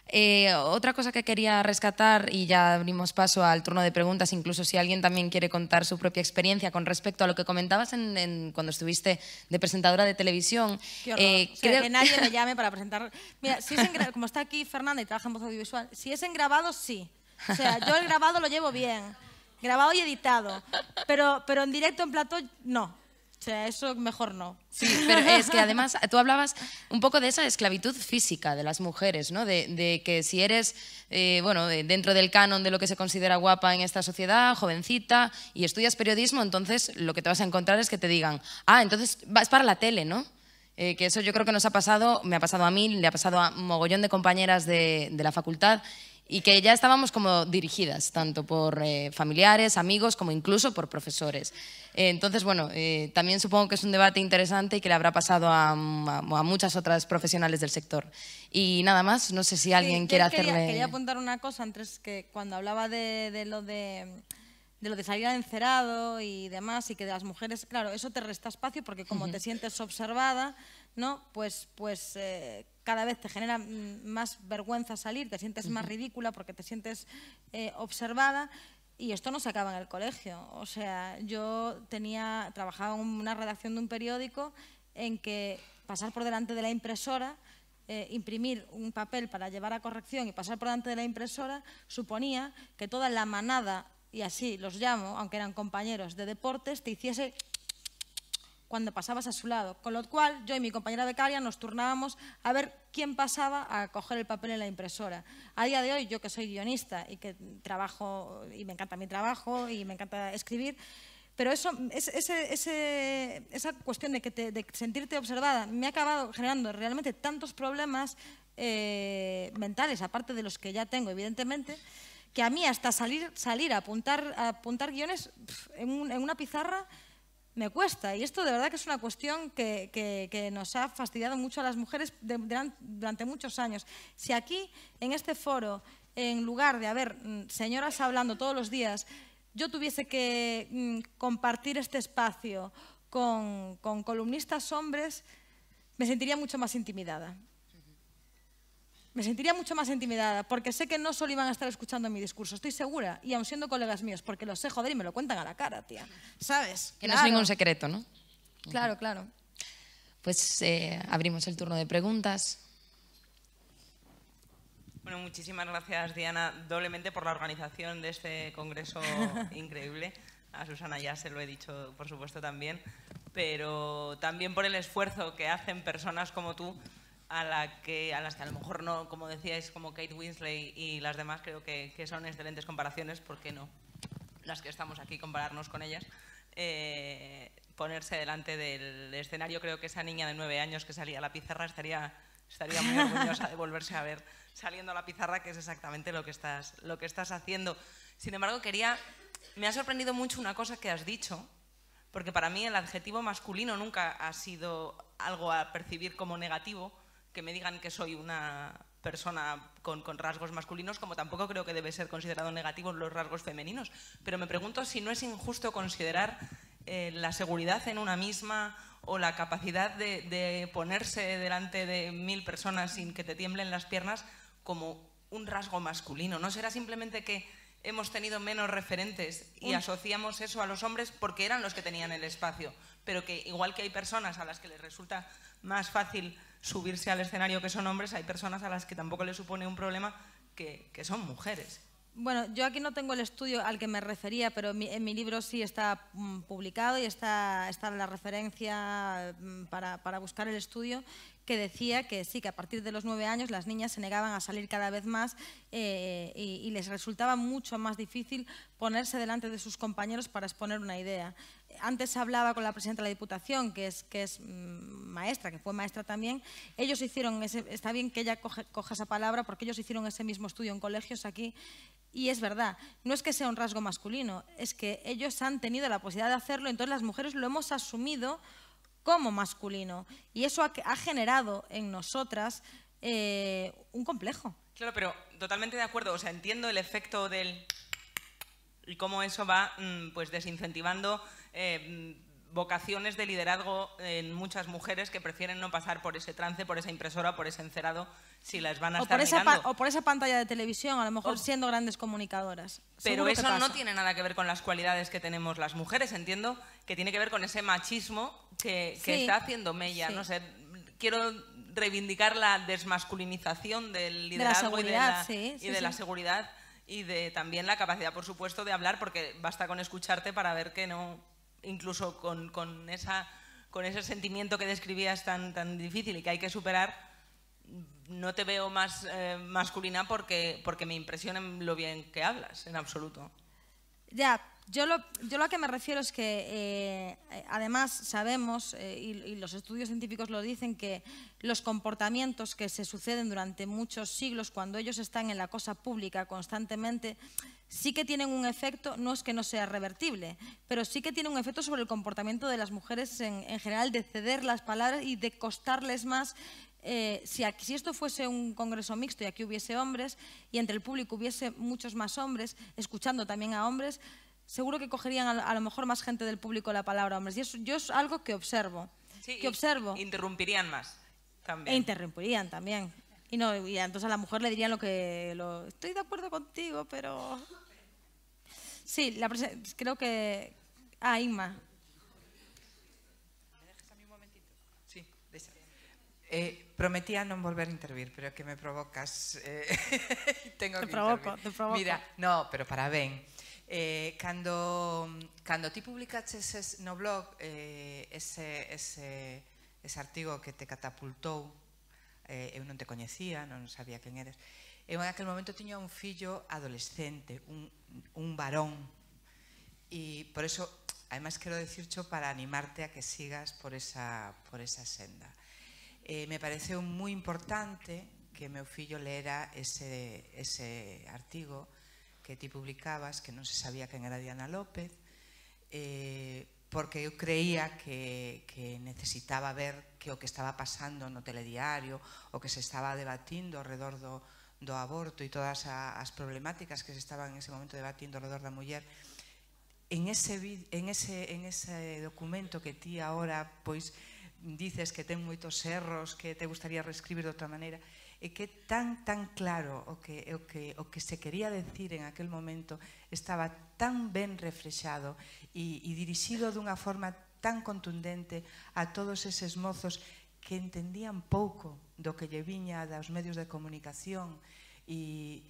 Eh, otra cosa que quería rescatar, y ya abrimos paso al turno de preguntas, incluso si alguien también quiere contar su propia experiencia con respecto a lo que comentabas cuando estuviste de presentadora de televisión. eh, Que nadie me llame para presentar. Mira, si es como está aquí Fernanda y trabaja en voz audiovisual, si es en grabado, sí. O sea, yo el grabado lo llevo bien, grabado y editado, pero, pero en directo, en plató, no. O sea, eso mejor no. Sí, pero es que además tú hablabas un poco de esa esclavitud física de las mujeres, ¿no? De, que si eres, eh, bueno, dentro del canon de lo que se considera guapa en esta sociedad, jovencita, y estudias periodismo, entonces lo que te vas a encontrar es que te digan, ah, entonces vas para la tele, ¿no? Eh, que eso yo creo que nos ha pasado, me ha pasado a mí, le ha pasado a un mogollón de compañeras de la facultad, y que ya estábamos como dirigidas, tanto por eh, familiares, amigos, como incluso por profesores. Eh, entonces, bueno, eh, también supongo que es un debate interesante y que le habrá pasado a, a, muchas otras profesionales del sector. Y nada más, no sé si alguien quiere hacerle... Quería, quería apuntar una cosa antes, que cuando hablaba de, lo de lo de salir encerado y demás, y que de las mujeres, claro, eso te resta espacio porque como te sientes observada, ¿no? Pues, pues cada vez te genera mm, más vergüenza salir, te sientes más ridícula porque te sientes eh, observada. Y esto no se acaba en el colegio. O sea, yo tenía, trabajaba en una redacción de un periódico en que pasar por delante de la impresora eh, imprimir un papel para llevar a corrección y pasar por delante de la impresora suponía que toda la manada, y así los llamo, aunque eran compañeros de deportes, te hiciese cuando pasabas a su lado, con lo cual yo y mi compañera becaria nos turnábamos a ver quién pasaba a coger el papel en la impresora. A día de hoy, yo que soy guionista y que trabajo y me encanta mi trabajo y me encanta escribir, pero eso, esa cuestión de, que te, sentirte observada me ha acabado generando realmente tantos problemas eh, mentales, aparte de los que ya tengo, evidentemente, que a mí hasta salir, salir a, apuntar, apuntar guiones en, en una pizarra me cuesta. Y esto de verdad que es una cuestión que, nos ha fastidiado mucho a las mujeres durante muchos años. Si aquí, en este foro, en lugar de haber mm, señoras hablando todos los días, yo tuviese que mm, compartir este espacio con, con columnistas hombres, me sentiría mucho más intimidada me sentiría mucho más intimidada, porque sé que no solo iban a estar escuchando mi discurso, estoy segura, y aun siendo colegas míos, porque los sé, joder, y me lo cuentan a la cara, tía, ¿sabes? Que no es ningún secreto, ¿no? Claro, claro. Pues eh, abrimos el turno de preguntas. Bueno, muchísimas gracias, Diana, doblemente por la organización de este congreso increíble. A Susana ya se lo he dicho, por supuesto, también, pero también por el esfuerzo que hacen personas como tú a, la que, a las que a lo mejor no, como decíais, como Kate Winsley y las demás, creo que, son excelentes comparaciones, ¿por qué no? Las que estamos aquí, compararnos con ellas. Eh, ponerse delante del escenario, creo que esa niña de nueve años que salía a la pizarra estaría, estaría muy orgullosa de volverse a ver saliendo a la pizarra, que es exactamente lo que estás, lo que estás haciendo. Sin embargo, quería, me ha sorprendido mucho una cosa que has dicho, porque para mí el adjetivo masculino nunca ha sido algo a percibir como negativo, que me digan que soy una persona con, rasgos masculinos, como tampoco creo que debe ser considerado negativo los rasgos femeninos. Pero me pregunto si no es injusto considerar eh, la seguridad en una misma o la capacidad de, de ponerse delante de mil personas sin que te tiemblen las piernas como un rasgo masculino. ¿No será simplemente que hemos tenido menos referentes y asociamos eso a los hombres porque eran los que tenían el espacio, pero que igual que hay personas a las que les resulta más fácil subirse al escenario que son hombres, hay personas a las que tampoco le supone un problema que, son mujeres. Bueno, yo aquí no tengo el estudio al que me refería, pero en mi libro sí está mm, publicado y está, está la referencia mm, para, para buscar el estudio que decía que sí, que a partir de los nueve años las niñas se negaban a salir cada vez más eh, y, les resultaba mucho más difícil ponerse delante de sus compañeros para exponer una idea antes hablaba con la presidenta de la Diputación, que es, que es mm, maestra, que fue maestra también, ellos hicieron, ese, está bien que ella coja esa palabra, porque ellos hicieron ese mismo estudio en colegios aquí, y es verdad, no es que sea un rasgo masculino, es que ellos han tenido la posibilidad de hacerlo, entonces las mujeres lo hemos asumido como masculino. Y eso ha, generado en nosotras eh, un complejo. Claro, pero totalmente de acuerdo. O sea, entiendo el efecto del... y cómo eso va mm, pues desincentivando eh, mm, vocaciones de liderazgo en muchas mujeres que prefieren no pasar por ese trance, por esa impresora, por ese encerado si las van a o por esa O por esa pantalla de televisión, a lo mejor siendo grandes comunicadoras. Pero eso no tiene nada que ver con las cualidades que tenemos las mujeres, entiendo que tiene que ver con ese machismo que, está haciendo Mella. No sé, quiero reivindicar la desmasculinización del liderazgo de la seguridad, y de la, y de la seguridad y de también la capacidad, por supuesto, de hablar, porque basta con escucharte para ver que no, incluso con, esa, con ese sentimiento que describías tan, tan difícil y que hay que superar, no te veo más eh, masculina porque, porque me impresiona lo bien que hablas, en absoluto. Ya, yo lo, yo lo que me refiero es que eh, eh, además sabemos, y, los estudios científicos lo dicen, que los comportamientos que se suceden durante muchos siglos, cuando ellos están en la cosa pública constantemente, sí que tienen un efecto, no es que no sea revertible, pero sí que tiene un efecto sobre el comportamiento de las mujeres en, en general, de ceder las palabras y de costarles más eh, si, si, esto fuese un congreso mixto y aquí hubiese hombres y entre el público hubiese muchos más hombres, escuchando también a hombres, seguro que cogerían a, lo mejor más gente del público la palabra hombres. Y eso yo es algo que observo. que observo. Interrumpirían más también. E interrumpirían también. Y, no, y entonces a la mujer le dirían lo que... Lo, Estoy de acuerdo contigo, pero... Sí, creo que... Ah, Inma. ¿Me a mí un momentito? Sí, eh, Prometía non volver a intervir, pero é que me provocas. Eh, tengo te que provoco, intervir. te provoco. Mira, no, pero para ben. Eh, cando, cando ti publicaches no blog eh, ese, ese, ese artigo que te catapultou, eh, eu non te coñecía, non sabía quen eres, eu en aquel momento tiña un fillo adolescente, un, un varón, e por eso, además quero dicircho para animarte a que sigas por esa, por esa senda eh, me pareceu moi importante que meu fillo lera ese, ese artigo que ti publicabas, que non se sabía quen era Diana López, eh, porque eu creía que, que necesitaba ver que o que estaba pasando no telediario, o que se estaba debatindo ao redor do, do aborto e todas a, as problemáticas que se estaban en ese momento debatindo ao redor da muller, en ese, en ese, en ese documento que ti ahora pois dices que ten moitos erros, que te gustaría reescribir de outra maneira, e que tan tan claro o que o que o que se quería decir en aquel momento estaba tan ben reflexado e, e dirixido dunha forma tan contundente a todos eses mozos que entendían pouco do que lle viña dos medios de comunicación e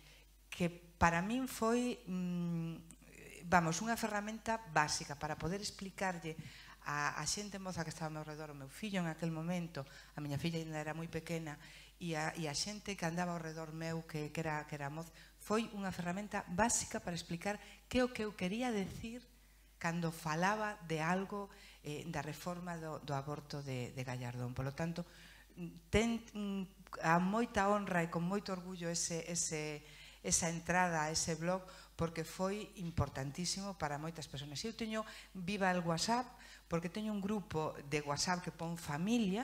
que para min foi mm, vamos, unha ferramenta básica para poder explicarlle a, a xente moza que estaba ao meu redor, o meu fillo en aquel momento, a miña filla ainda era moi pequena, e a, e a xente que andaba ao redor meu, que, que, era, que era moz, foi unha ferramenta básica para explicar que o que eu quería decir cando falaba de algo eh, da reforma do, do aborto de, de Gallardón. Por lo tanto, ten mm, a moita honra e con moito orgullo ese, ese, esa entrada a ese blog porque foi importantísimo para moitas persoas. Eu teño viva el WhatsApp porque teño un grupo de WhatsApp que pon familia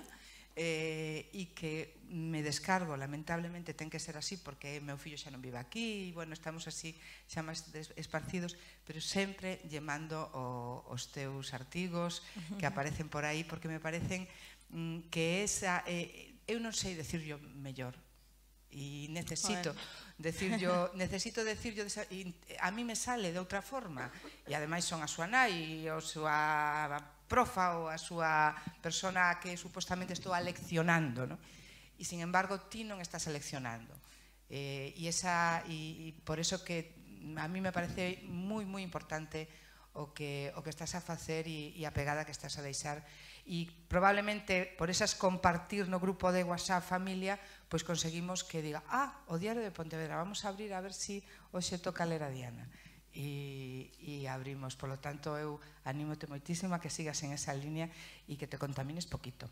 eh, e que me descargo, lamentablemente ten que ser así porque meu fillo xa non vive aquí e bueno, estamos así xa máis esparcidos pero sempre lle mando o, os teus artigos que aparecen por aí porque me parecen mm, que esa eh, eu non sei yo mellor e necesito decir yo, necesito decirlo a mí me sale de outra forma e ademais son a súa nai e a súa profa ou a súa persona que supostamente estou aleccionando, non? E, sin embargo, ti non estás seleccionando. Eh, e, esa, e, e por eso que a mí me parece moi, moi importante o que, o que estás a facer e, e a pegada que estás a deixar e probablemente por esas compartir no grupo de WhatsApp familia, pois conseguimos que diga, ah, o diario de Pontevedra, vamos a abrir a ver si hoxe toca ler a Diana e, e abrimos. Polo tanto, eu animote moitísimo a que sigas en esa línea e que te contamines poquito.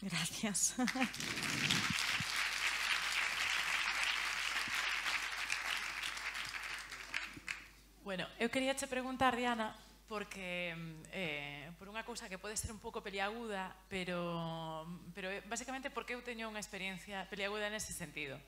Gracias. Bueno, eu quería che preguntar, Diana, porque eh, por unha cousa que pode ser un pouco peliaguda, pero, pero basicamente porque eu teño unha experiencia peliaguda nese sentido.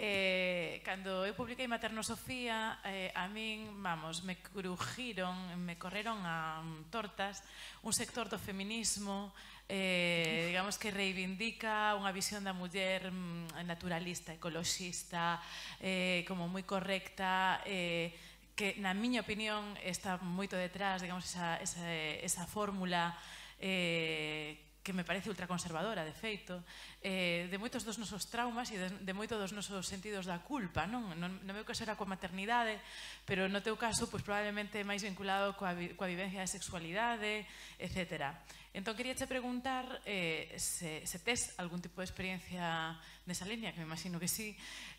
Eh, cando eu publiquei Materno Sofía, eh, a min, vamos, me crujiron, me correron a um, tortas un sector do feminismo eh, digamos que reivindica unha visión da muller mm, naturalista, ecologista, eh, como moi correcta, eh, que na miña opinión está moito detrás, digamos, esa, esa, esa fórmula eh, que me parece ultraconservadora, de feito, eh, de moitos dos nosos traumas e de, de moitos dos nosos sentidos da culpa, non? Non, non meu caso era coa maternidade, pero no teu caso, pois, probablemente máis vinculado coa, coa vivencia da sexualidade, etc. Entón, quería che preguntar eh, se, se tes algún tipo de experiencia nesa línea, que me imagino que sí,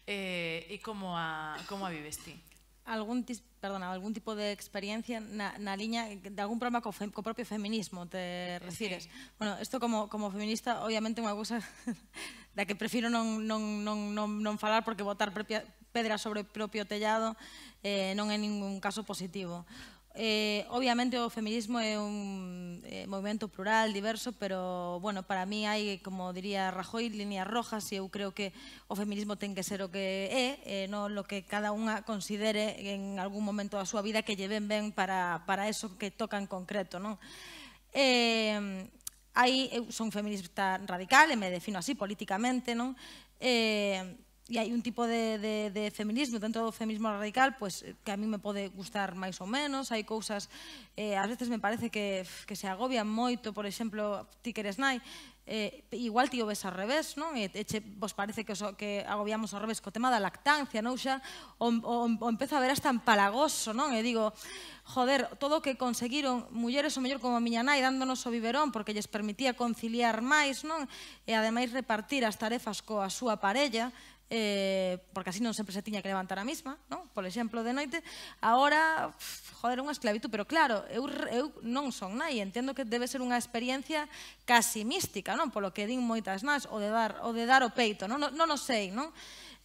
eh, e como a, como a vives ti algún, tis, perdona, algún tipo de experiencia na, na liña de algún problema co, fe, co propio feminismo, te eh, refires. Sí. Bueno, isto como, como feminista, obviamente, unha cousa da que prefiro non, non, non, non, non falar porque botar propia, pedra sobre o propio tellado eh, non é ningún caso positivo. Eh, obviamente o feminismo é un eh, movimento plural, diverso, pero bueno, para mí hai, como diría Rajoy, líneas rojas e eu creo que o feminismo ten que ser o que é, eh, non lo que cada unha considere en algún momento da súa vida que lleven ben para, para eso que toca en concreto. Non? Eh, hai, eu eh, son feminista radical e me defino así políticamente, non? Eh, e hai un tipo de, de, de feminismo, tanto o feminismo radical, pues, eh, que a mí me pode gustar máis ou menos, hai cousas, eh, ás veces me parece que, que se agobian moito, por exemplo, ti que eres nai, eh, igual ti o ves ao revés, non? E, eh, e che, vos parece que, os, que agobiamos ao revés co tema da lactancia, non? Xa, o, o, o empezo a ver hasta empalagoso, non? E digo, joder, todo o que conseguiron mulleres o mellor como a miña nai dándonos o biberón porque lles permitía conciliar máis, non? E ademais repartir as tarefas coa súa parella, eh, porque así non sempre se tiña que levantar a mesma, non? Por exemplo, de noite, agora, joder, unha esclavitud, pero claro, eu, eu non son nai, entendo que debe ser unha experiencia casi mística, non? Polo que din moitas nas, o de dar o, de dar o peito, non? Non, non o sei, non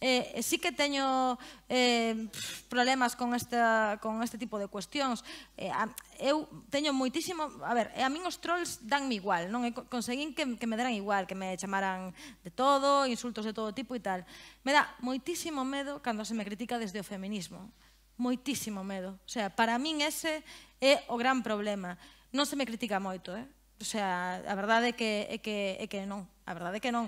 eh, sí que teño eh, problemas con, esta, con este tipo de cuestións. Eh, a, eu teño moitísimo... A ver, eh, a min os trolls danme igual, non? conseguín que, que me deran igual, que me chamaran de todo, insultos de todo tipo e tal. Me dá moitísimo medo cando se me critica desde o feminismo. Moitísimo medo. O sea, para min ese é o gran problema. Non se me critica moito, eh? O sea, a verdade é que, é que, é que non. A verdade é que non.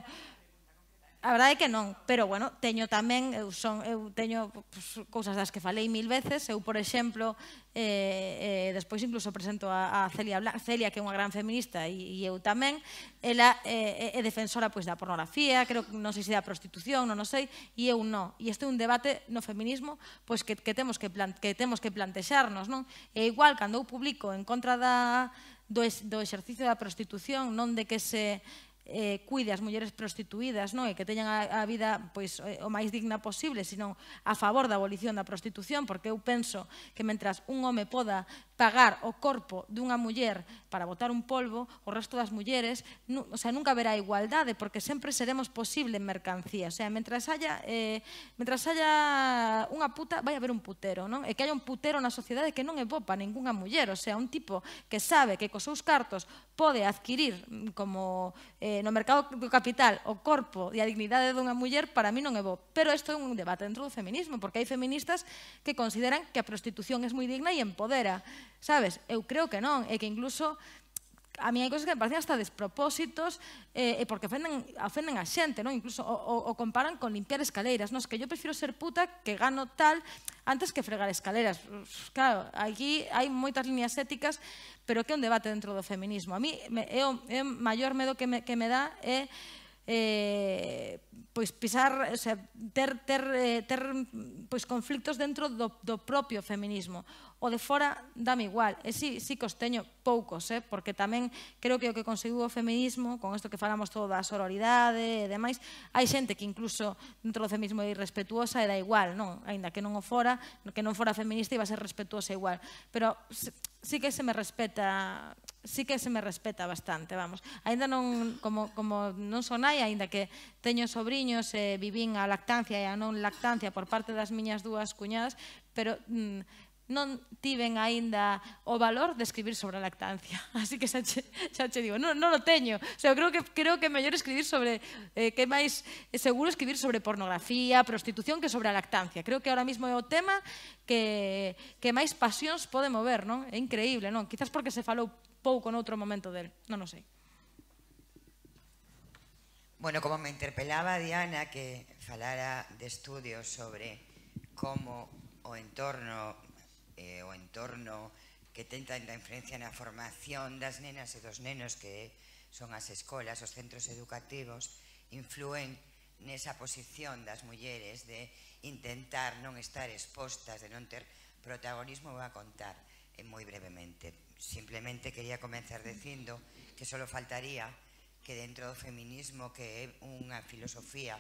A verdade é que non, pero bueno, teño tamén, eu son, eu teño pues, cousas das que falei mil veces, eu por exemplo, eh, eh, despois incluso presento a, a Celia, Blanc, Celia que é unha gran feminista e, e eu tamén, ela eh, é defensora pois da pornografía, creo que non sei se da prostitución, non, non sei, e eu non. E este é un debate no feminismo pois que, que temos que plant, que temos que plantexarnos, non? E igual cando eu publico en contra da do, do exercicio da prostitución, non de que se eh, cuide as mulleres prostituídas non? e que teñan a, a vida pois, eh, o máis digna posible, sino a favor da abolición da prostitución, porque eu penso que mentras un home poda pagar o corpo dunha muller para botar un polvo, o resto das mulleres, o sea, nunca verá igualdade, porque sempre seremos posible en mercancía. O sea, mentras haya, eh, mentras haya unha puta, vai haber un putero, non? E que haya un putero na sociedade que non é bo para ningunha muller, o sea, un tipo que sabe que cos seus cartos pode adquirir mm, como eh, no mercado do capital o corpo e a dignidade dunha muller, para mí non é bo. Pero isto é un debate dentro do feminismo, porque hai feministas que consideran que a prostitución é moi digna e empodera Sabes? Eu creo que non, e que incluso a mí hai cousas que me parecen hasta despropósitos eh, porque ofenden, ofenden a xente, non? Incluso o, o, o comparan con limpiar escaleiras, non? Es que eu prefiro ser puta que gano tal antes que fregar escaleras. Claro, aquí hai moitas líneas éticas, pero que é un debate dentro do feminismo. A mí me, é o, é o maior medo que me, que me dá é eh, pois pisar, o sea, ter, ter, eh, ter pois, conflictos dentro do, do propio feminismo. O de fora dame igual. E si, si costeño poucos, eh? porque tamén creo que o que conseguiu o feminismo, con isto que falamos todo da sororidade e demais, hai xente que incluso dentro do feminismo é irrespetuosa e da igual, non? Ainda que non o fora, que non fora feminista iba a ser respetuosa igual. Pero sí si, si que se me respeta sí que se me respeta bastante, vamos. Ainda non, como, como non son nai, aínda que teño sobrinhos, eh, vivín a lactancia e a non lactancia por parte das miñas dúas cuñadas, pero mm, non tiven aínda o valor de escribir sobre a lactancia. Así que xa che, xa che digo, non, non o teño. O sea, creo que creo que é mellor escribir sobre eh, que é máis seguro escribir sobre pornografía, prostitución que sobre a lactancia. Creo que ahora mismo é o tema que, que máis pasións pode mover, non? É increíble, non? Quizás porque se falou pouco noutro momento del, non o sei. Bueno, como me interpelaba Diana que falara de estudios sobre como o entorno eh, o entorno que ten tanta influencia na formación das nenas e dos nenos que son as escolas, os centros educativos, influen nesa posición das mulleres de intentar non estar expostas, de non ter protagonismo, vou a contar eh, moi brevemente simplemente quería comenzar dicindo que só faltaría que dentro do feminismo que é unha filosofía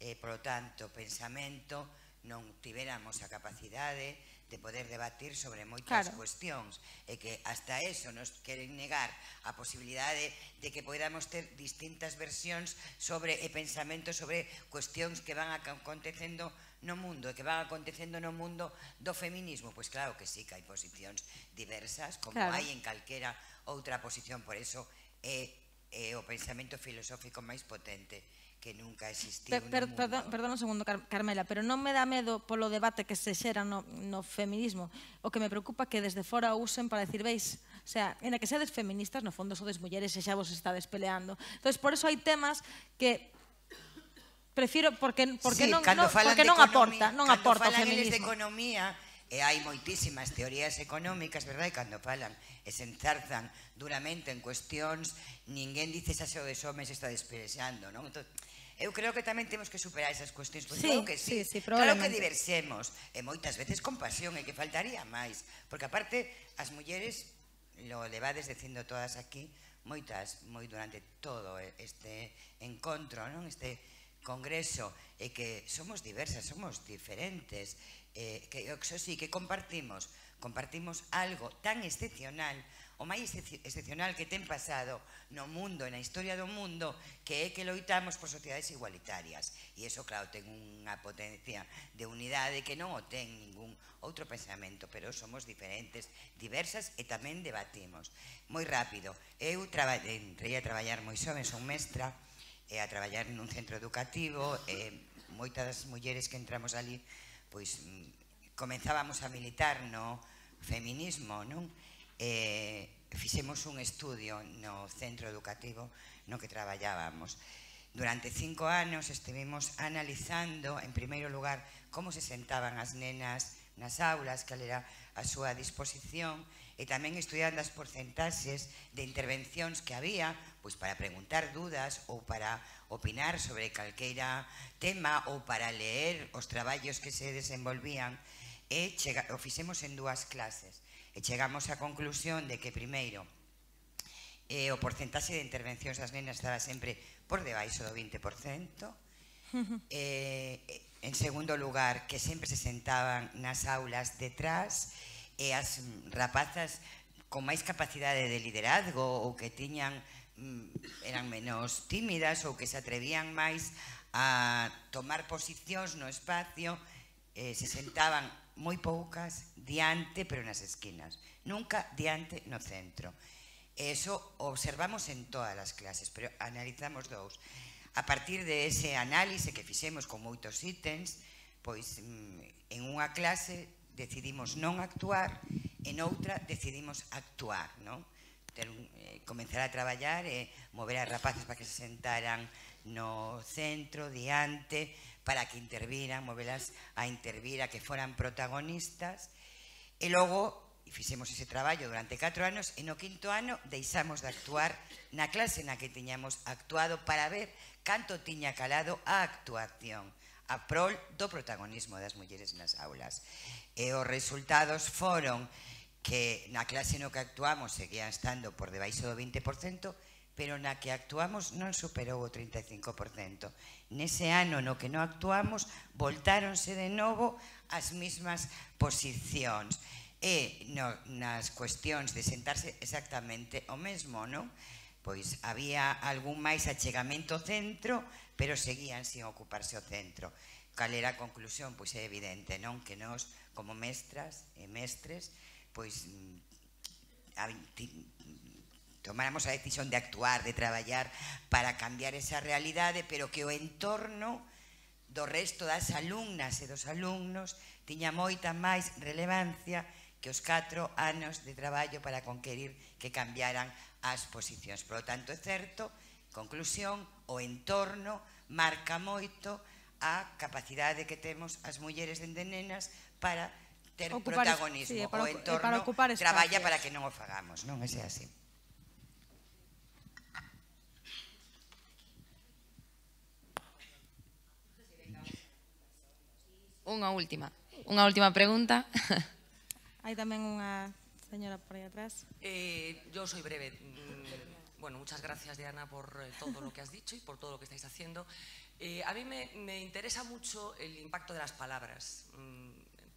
e, polo tanto, pensamento, non tiveramos a capacidade de poder debatir sobre moitas claro. cuestións e que hasta eso nos queren negar a posibilidade de que podamos ter distintas versións sobre e pensamento sobre cuestións que van acontecendo no mundo e que van acontecendo no mundo do feminismo, pois claro que sí que hai posicións diversas, como claro. hai en calquera outra posición, por eso é, é o pensamento filosófico máis potente que nunca existiu per, per, no mundo. Perdón, perdón un segundo, Car Carmela, pero non me dá medo polo debate que se xera no, no feminismo. O que me preocupa que desde fora o usen para decir, veis, o sea, en a que sedes feministas, no fondo sodes mulleres e xa vos estades peleando. Entonces, por eso hai temas que Prefiro porque porque sí, non, non porque non aporta, non aporta o feminismo. de economía, e eh, hai moitísimas teorías económicas, verdad? E cando falan e eh, se enzarzan duramente en cuestións, ninguén dice xa se o desome se está despreciando, non? Entón, eu creo que tamén temos que superar esas cuestións, pois sí, claro que sí, sí, sí claro que diversemos, e moitas veces con pasión, e que faltaría máis, porque aparte as mulleres, lo levades dicindo todas aquí, moitas, moi durante todo este encontro, non? Este Congreso e que somos diversas, somos diferentes, eh, que eso sí, que compartimos, compartimos algo tan excepcional, o máis excepcional que ten pasado no mundo, na historia do mundo, que é que loitamos por sociedades igualitarias. E eso, claro, ten unha potencia de unidade que non o ten ningún outro pensamento, pero somos diferentes, diversas e tamén debatimos. Moi rápido, eu traballei, entrei a traballar moi xoven, son mestra, e a traballar nun centro educativo e moitas das mulleres que entramos ali pois mm, comenzábamos a militar no feminismo non? e fixemos un estudio no centro educativo no que traballábamos durante cinco anos estivemos analizando en primeiro lugar como se sentaban as nenas nas aulas, cal era a súa disposición e tamén estudiando as porcentaxes de intervencións que había pues para preguntar dudas ou para opinar sobre calqueira tema ou para leer os traballos que se desenvolvían e chega, o fixemos en dúas clases e chegamos á conclusión de que primeiro eh, o porcentaxe de intervencións das nenas estaba sempre por debaixo do 20% eh, en segundo lugar que sempre se sentaban nas aulas detrás e as rapazas con máis capacidade de liderazgo ou que tiñan Mm, eran menos tímidas ou que se atrevían máis a tomar posicións no espacio, eh, se sentaban moi poucas diante, pero nas esquinas, nunca diante no centro. Eso observamos en todas as clases, pero analizamos dous. A partir de ese análise que fixemos con moitos ítems, pois mm, en unha clase decidimos non actuar, en outra decidimos actuar, non? ter un, eh, comenzar a traballar e eh, mover as rapaces para que se sentaran no centro, diante, para que interviran, movelas a intervir, a que foran protagonistas. E logo fixemos ese traballo durante 4 anos e no quinto ano deixamos de actuar na clase na que tiñamos actuado para ver canto tiña calado a actuación a prol do protagonismo das mulleres nas aulas. E os resultados foron que na clase no que actuamos seguía estando por debaixo do 20%, pero na que actuamos non superou o 35%. Nese ano no que non actuamos, voltáronse de novo as mesmas posicións. E no, nas cuestións de sentarse exactamente o mesmo, non? Pois había algún máis achegamento ao centro, pero seguían sin ocuparse o centro. Cal era a conclusión? Pois é evidente, non? Que nós, como mestras e mestres, pois a, tomáramos a decisión de actuar, de traballar para cambiar esa realidade, pero que o entorno do resto das alumnas e dos alumnos tiña moita máis relevancia que os catro anos de traballo para conquerir que cambiaran as posicións. Por lo tanto, é certo, conclusión, o entorno marca moito a capacidade que temos as mulleres dende nenas para ter ocupar, protagonismo sí, para, o entorno para ocupar traballa para que non o fagamos, non? Ese é así. Unha última, unha última pregunta. Hai tamén unha señora por aí atrás. Eh, yo soy breve. Mm, bueno, muchas gracias Diana por eh, todo lo que has dicho y por todo lo que estáis haciendo. Eh, a mí me, me interesa mucho el impacto de las palabras. Mm,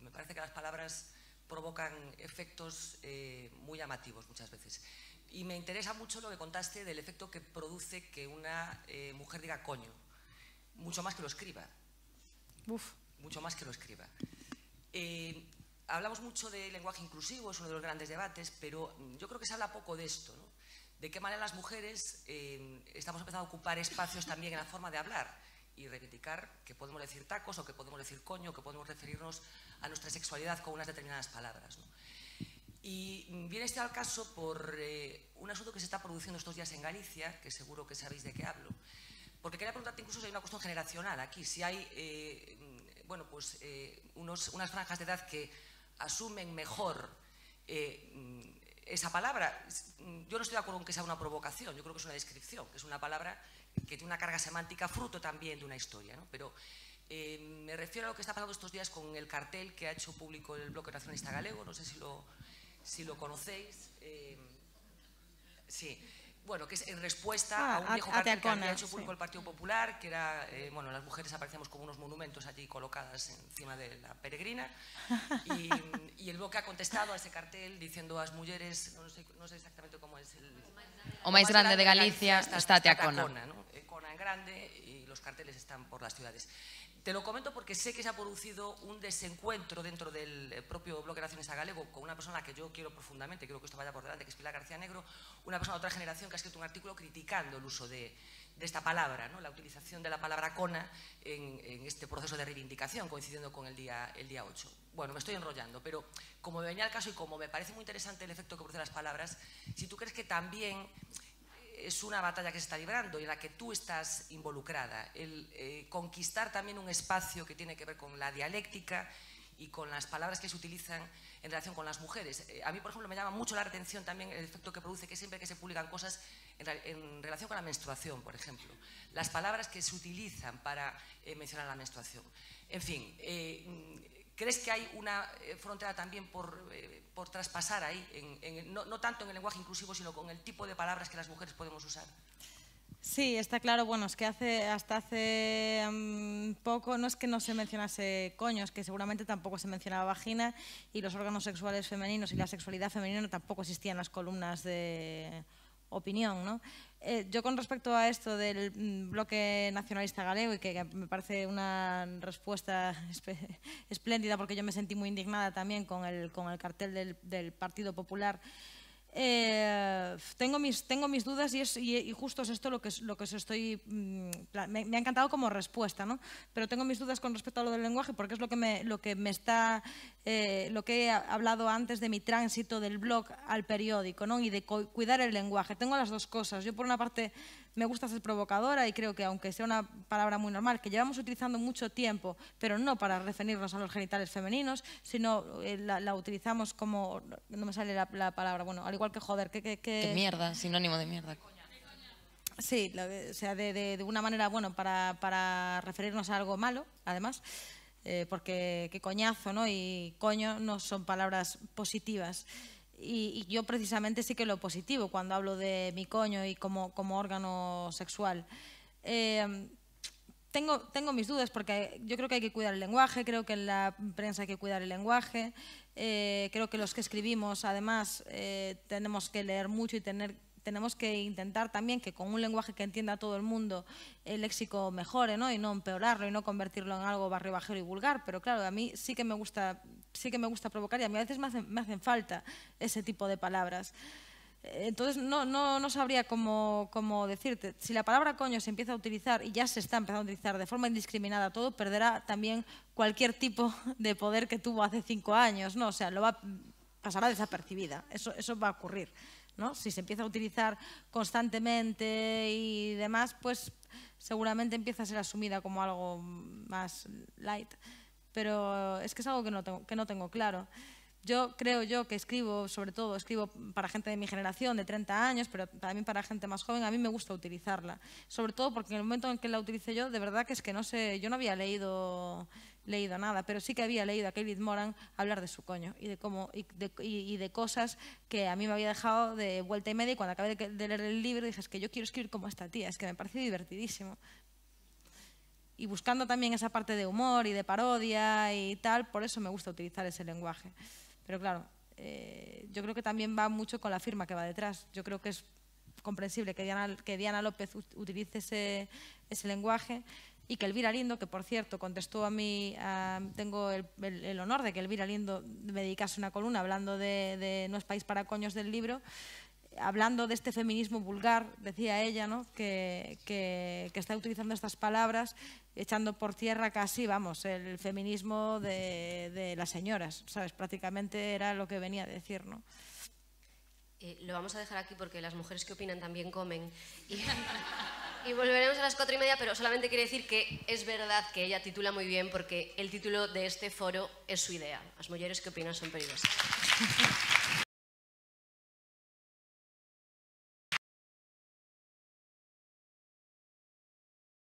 me parece que las palabras provocan efectos eh, muy llamativos muchas veces. Y me interesa mucho lo que contaste del efecto que produce que una eh, mujer diga coño, mucho más que lo escriba. Uf. Mucho más que lo escriba. Eh, hablamos mucho de lenguaje inclusivo, es uno de los grandes debates, pero yo creo que se habla poco de esto, ¿no? De qué manera las mujeres estamos empezando a ocupar espacios también en la forma de hablar y reivindicar que podemos decir tacos o que podemos decir coño, que podemos referirnos a nuestra sexualidad con unas determinadas palabras. Y viene este al caso por eh, un asunto que se está produciendo estos días en Galicia, que seguro que sabéis de qué hablo, porque quería preguntarte incluso si hay una cuestión generacional aquí, si hay eh, bueno, pues, eh, unas franjas de edad que asumen mejor esa palabra. Yo no estoy de acuerdo con que sea una provocación, yo creo que es una descripción, que es una palabra que tiene una carga semántica fruto también de una historia, ¿no? pero eh, me refiero a lo que está pasando estos días con el cartel que ha hecho público el Bloque Nacionalista Galego, no sé si lo, conocéis. Eh, sí, bueno, que es en respuesta ah, a un viejo cartel que ha hecho público el Partido Popular, que era, eh, bueno, las mujeres aparecemos como unos monumentos allí colocadas encima de la peregrina, y, el Bloque ha contestado a ese cartel diciendo a las mujeres, no sé, exactamente cómo es el... O más grande de Galicia, está, Teacona Cona. grande y los carteles están por las ciudades. Te lo comento porque sé que se ha producido un desencuentro dentro del eh, propio Bloque a Galego con una persona que yo quiero profundamente, creo que esto vaya por delante, que es Pilar García Negro, una persona de otra generación que ha escrito un artículo criticando el uso de, esta palabra, la utilización de la palabra cona en, este proceso de reivindicación, coincidiendo con el día, el día 8. Bueno, me estoy enrollando, pero como me venía el caso y como me parece muy interesante el efecto que producen las palabras, si tú crees que también es una batalla que se está librando y en la que tú estás involucrada. El eh, conquistar también un espacio que tiene que ver con la dialéctica y con las palabras que se utilizan en relación con las mujeres. Eh, a mí, por ejemplo, me llama mucho la atención también el efecto que produce que siempre que se publican cosas en, relación con la menstruación, por ejemplo, las palabras que se utilizan para eh, mencionar la menstruación. En fin, ¿Crees que hay una eh, frontera también por, eh, traspasar ahí, no, tanto en el lenguaje inclusivo, sino con el tipo de palabras que las mujeres podemos usar? Sí, está claro. Bueno, es que hace, hasta hace mm, poco no es que no se mencionase coño, es que seguramente tampoco se mencionaba vagina y los órganos sexuales femeninos y la sexualidad femenina tampoco existían las columnas de opinión. ¿no? Eh, yo con respecto a esto del mm, bloque nacionalista galego, y que, que me parece una respuesta espléndida porque yo me sentí muy indignada también con el, con el cartel del, del Partido Popular, eh, tengo, mis, tengo mis dudas y, y, justo es esto lo que, lo que os estoy... Mm, me, ha encantado como respuesta, ¿no? Pero tengo mis dudas con respecto a lo del lenguaje porque es lo que me, lo que me está... Eh, lo que he hablado antes de mi tránsito del blog al periódico, ¿no? Y de cuidar el lenguaje. Tengo las dos cosas. Yo por una parte me gusta ser provocadora y creo que, aunque sea una palabra muy normal, que llevamos utilizando mucho tiempo, pero no para referirnos a los genitales femeninos, sino eh, la, utilizamos como... No me sale la, palabra, bueno, al igual que joder, que... que, mierda, sinónimo de mierda. Sí, o sea, de, de, una manera, bueno, para, para referirnos a algo malo, además, eh, porque qué coñazo, ¿no? Y coño no son palabras positivas y, yo precisamente sí que lo positivo cuando hablo de mi coño y como, como órgano sexual. Eh, tengo, tengo, mis dudas porque yo creo que hay que cuidar el lenguaje, creo que en la prensa hay que cuidar el lenguaje, eh, creo que los que escribimos además eh, tenemos que leer mucho y tener tenemos que intentar también que con un lenguaje que entienda todo el mundo el léxico mejore, ¿no? Y no empeorarlo y no convertirlo en algo barribajero y vulgar. Pero claro, a mí sí que me gusta, sí que me gusta provocar y a mí a veces me hacen, falta ese tipo de palabras. Eh, entonces no, no, sabría cómo, cómo, decirte. Si la palabra coño se empieza a utilizar y ya se está empezando a utilizar de forma indiscriminada todo, perderá también cualquier tipo de poder que tuvo hace cinco años, ¿no? O sea, lo va, pasará desapercibida. Eso, eso va a ocurrir. Si se empieza a utilizar constantemente y demás, pues seguramente empieza a ser asumida como algo más light. Pero es que es algo que no tengo, que no tengo claro. Yo creo yo que escribo, sobre todo, escribo para gente de mi generación, de 30 años, pero también para gente más joven, a mí me gusta utilizarla. Sobre todo porque en el momento en que la utilicé yo, de verdad que es que no sé, yo no había leído leído nada, pero sí que había leído a Kevin Moran hablar de su coño y de, cómo, y de, cosas que a mí me había dejado de vuelta y media y cuando acabé de, leer el libro dije, es que yo quiero escribir como esta tía, es que me parece divertidísimo. Y buscando también esa parte de humor y de parodia y tal, por eso me gusta utilizar ese lenguaje. Pero claro, eh, yo creo que también va mucho con la firma que va detrás. Yo creo que es comprensible que Diana, que Diana López utilice ese, ese lenguaje y que Elvira Lindo, que por cierto contestó a mí, tengo el, honor de que Elvira Lindo me dedicase una columna hablando de, No es país para coños del libro, hablando de este feminismo vulgar, decía ella, ¿no? que, que, está utilizando estas palabras, echando por tierra casi, vamos, el feminismo de, de las señoras, ¿sabes? Prácticamente era lo que venía a decir, ¿no? Eh, lo vamos a dejar aquí porque las mujeres que opinan también comen. Y, volveremos a las cuatro y media, pero solamente quiero decir que es verdad que ella titula muy bien porque el título de este foro es su idea. Las mujeres que opinan son peligrosas.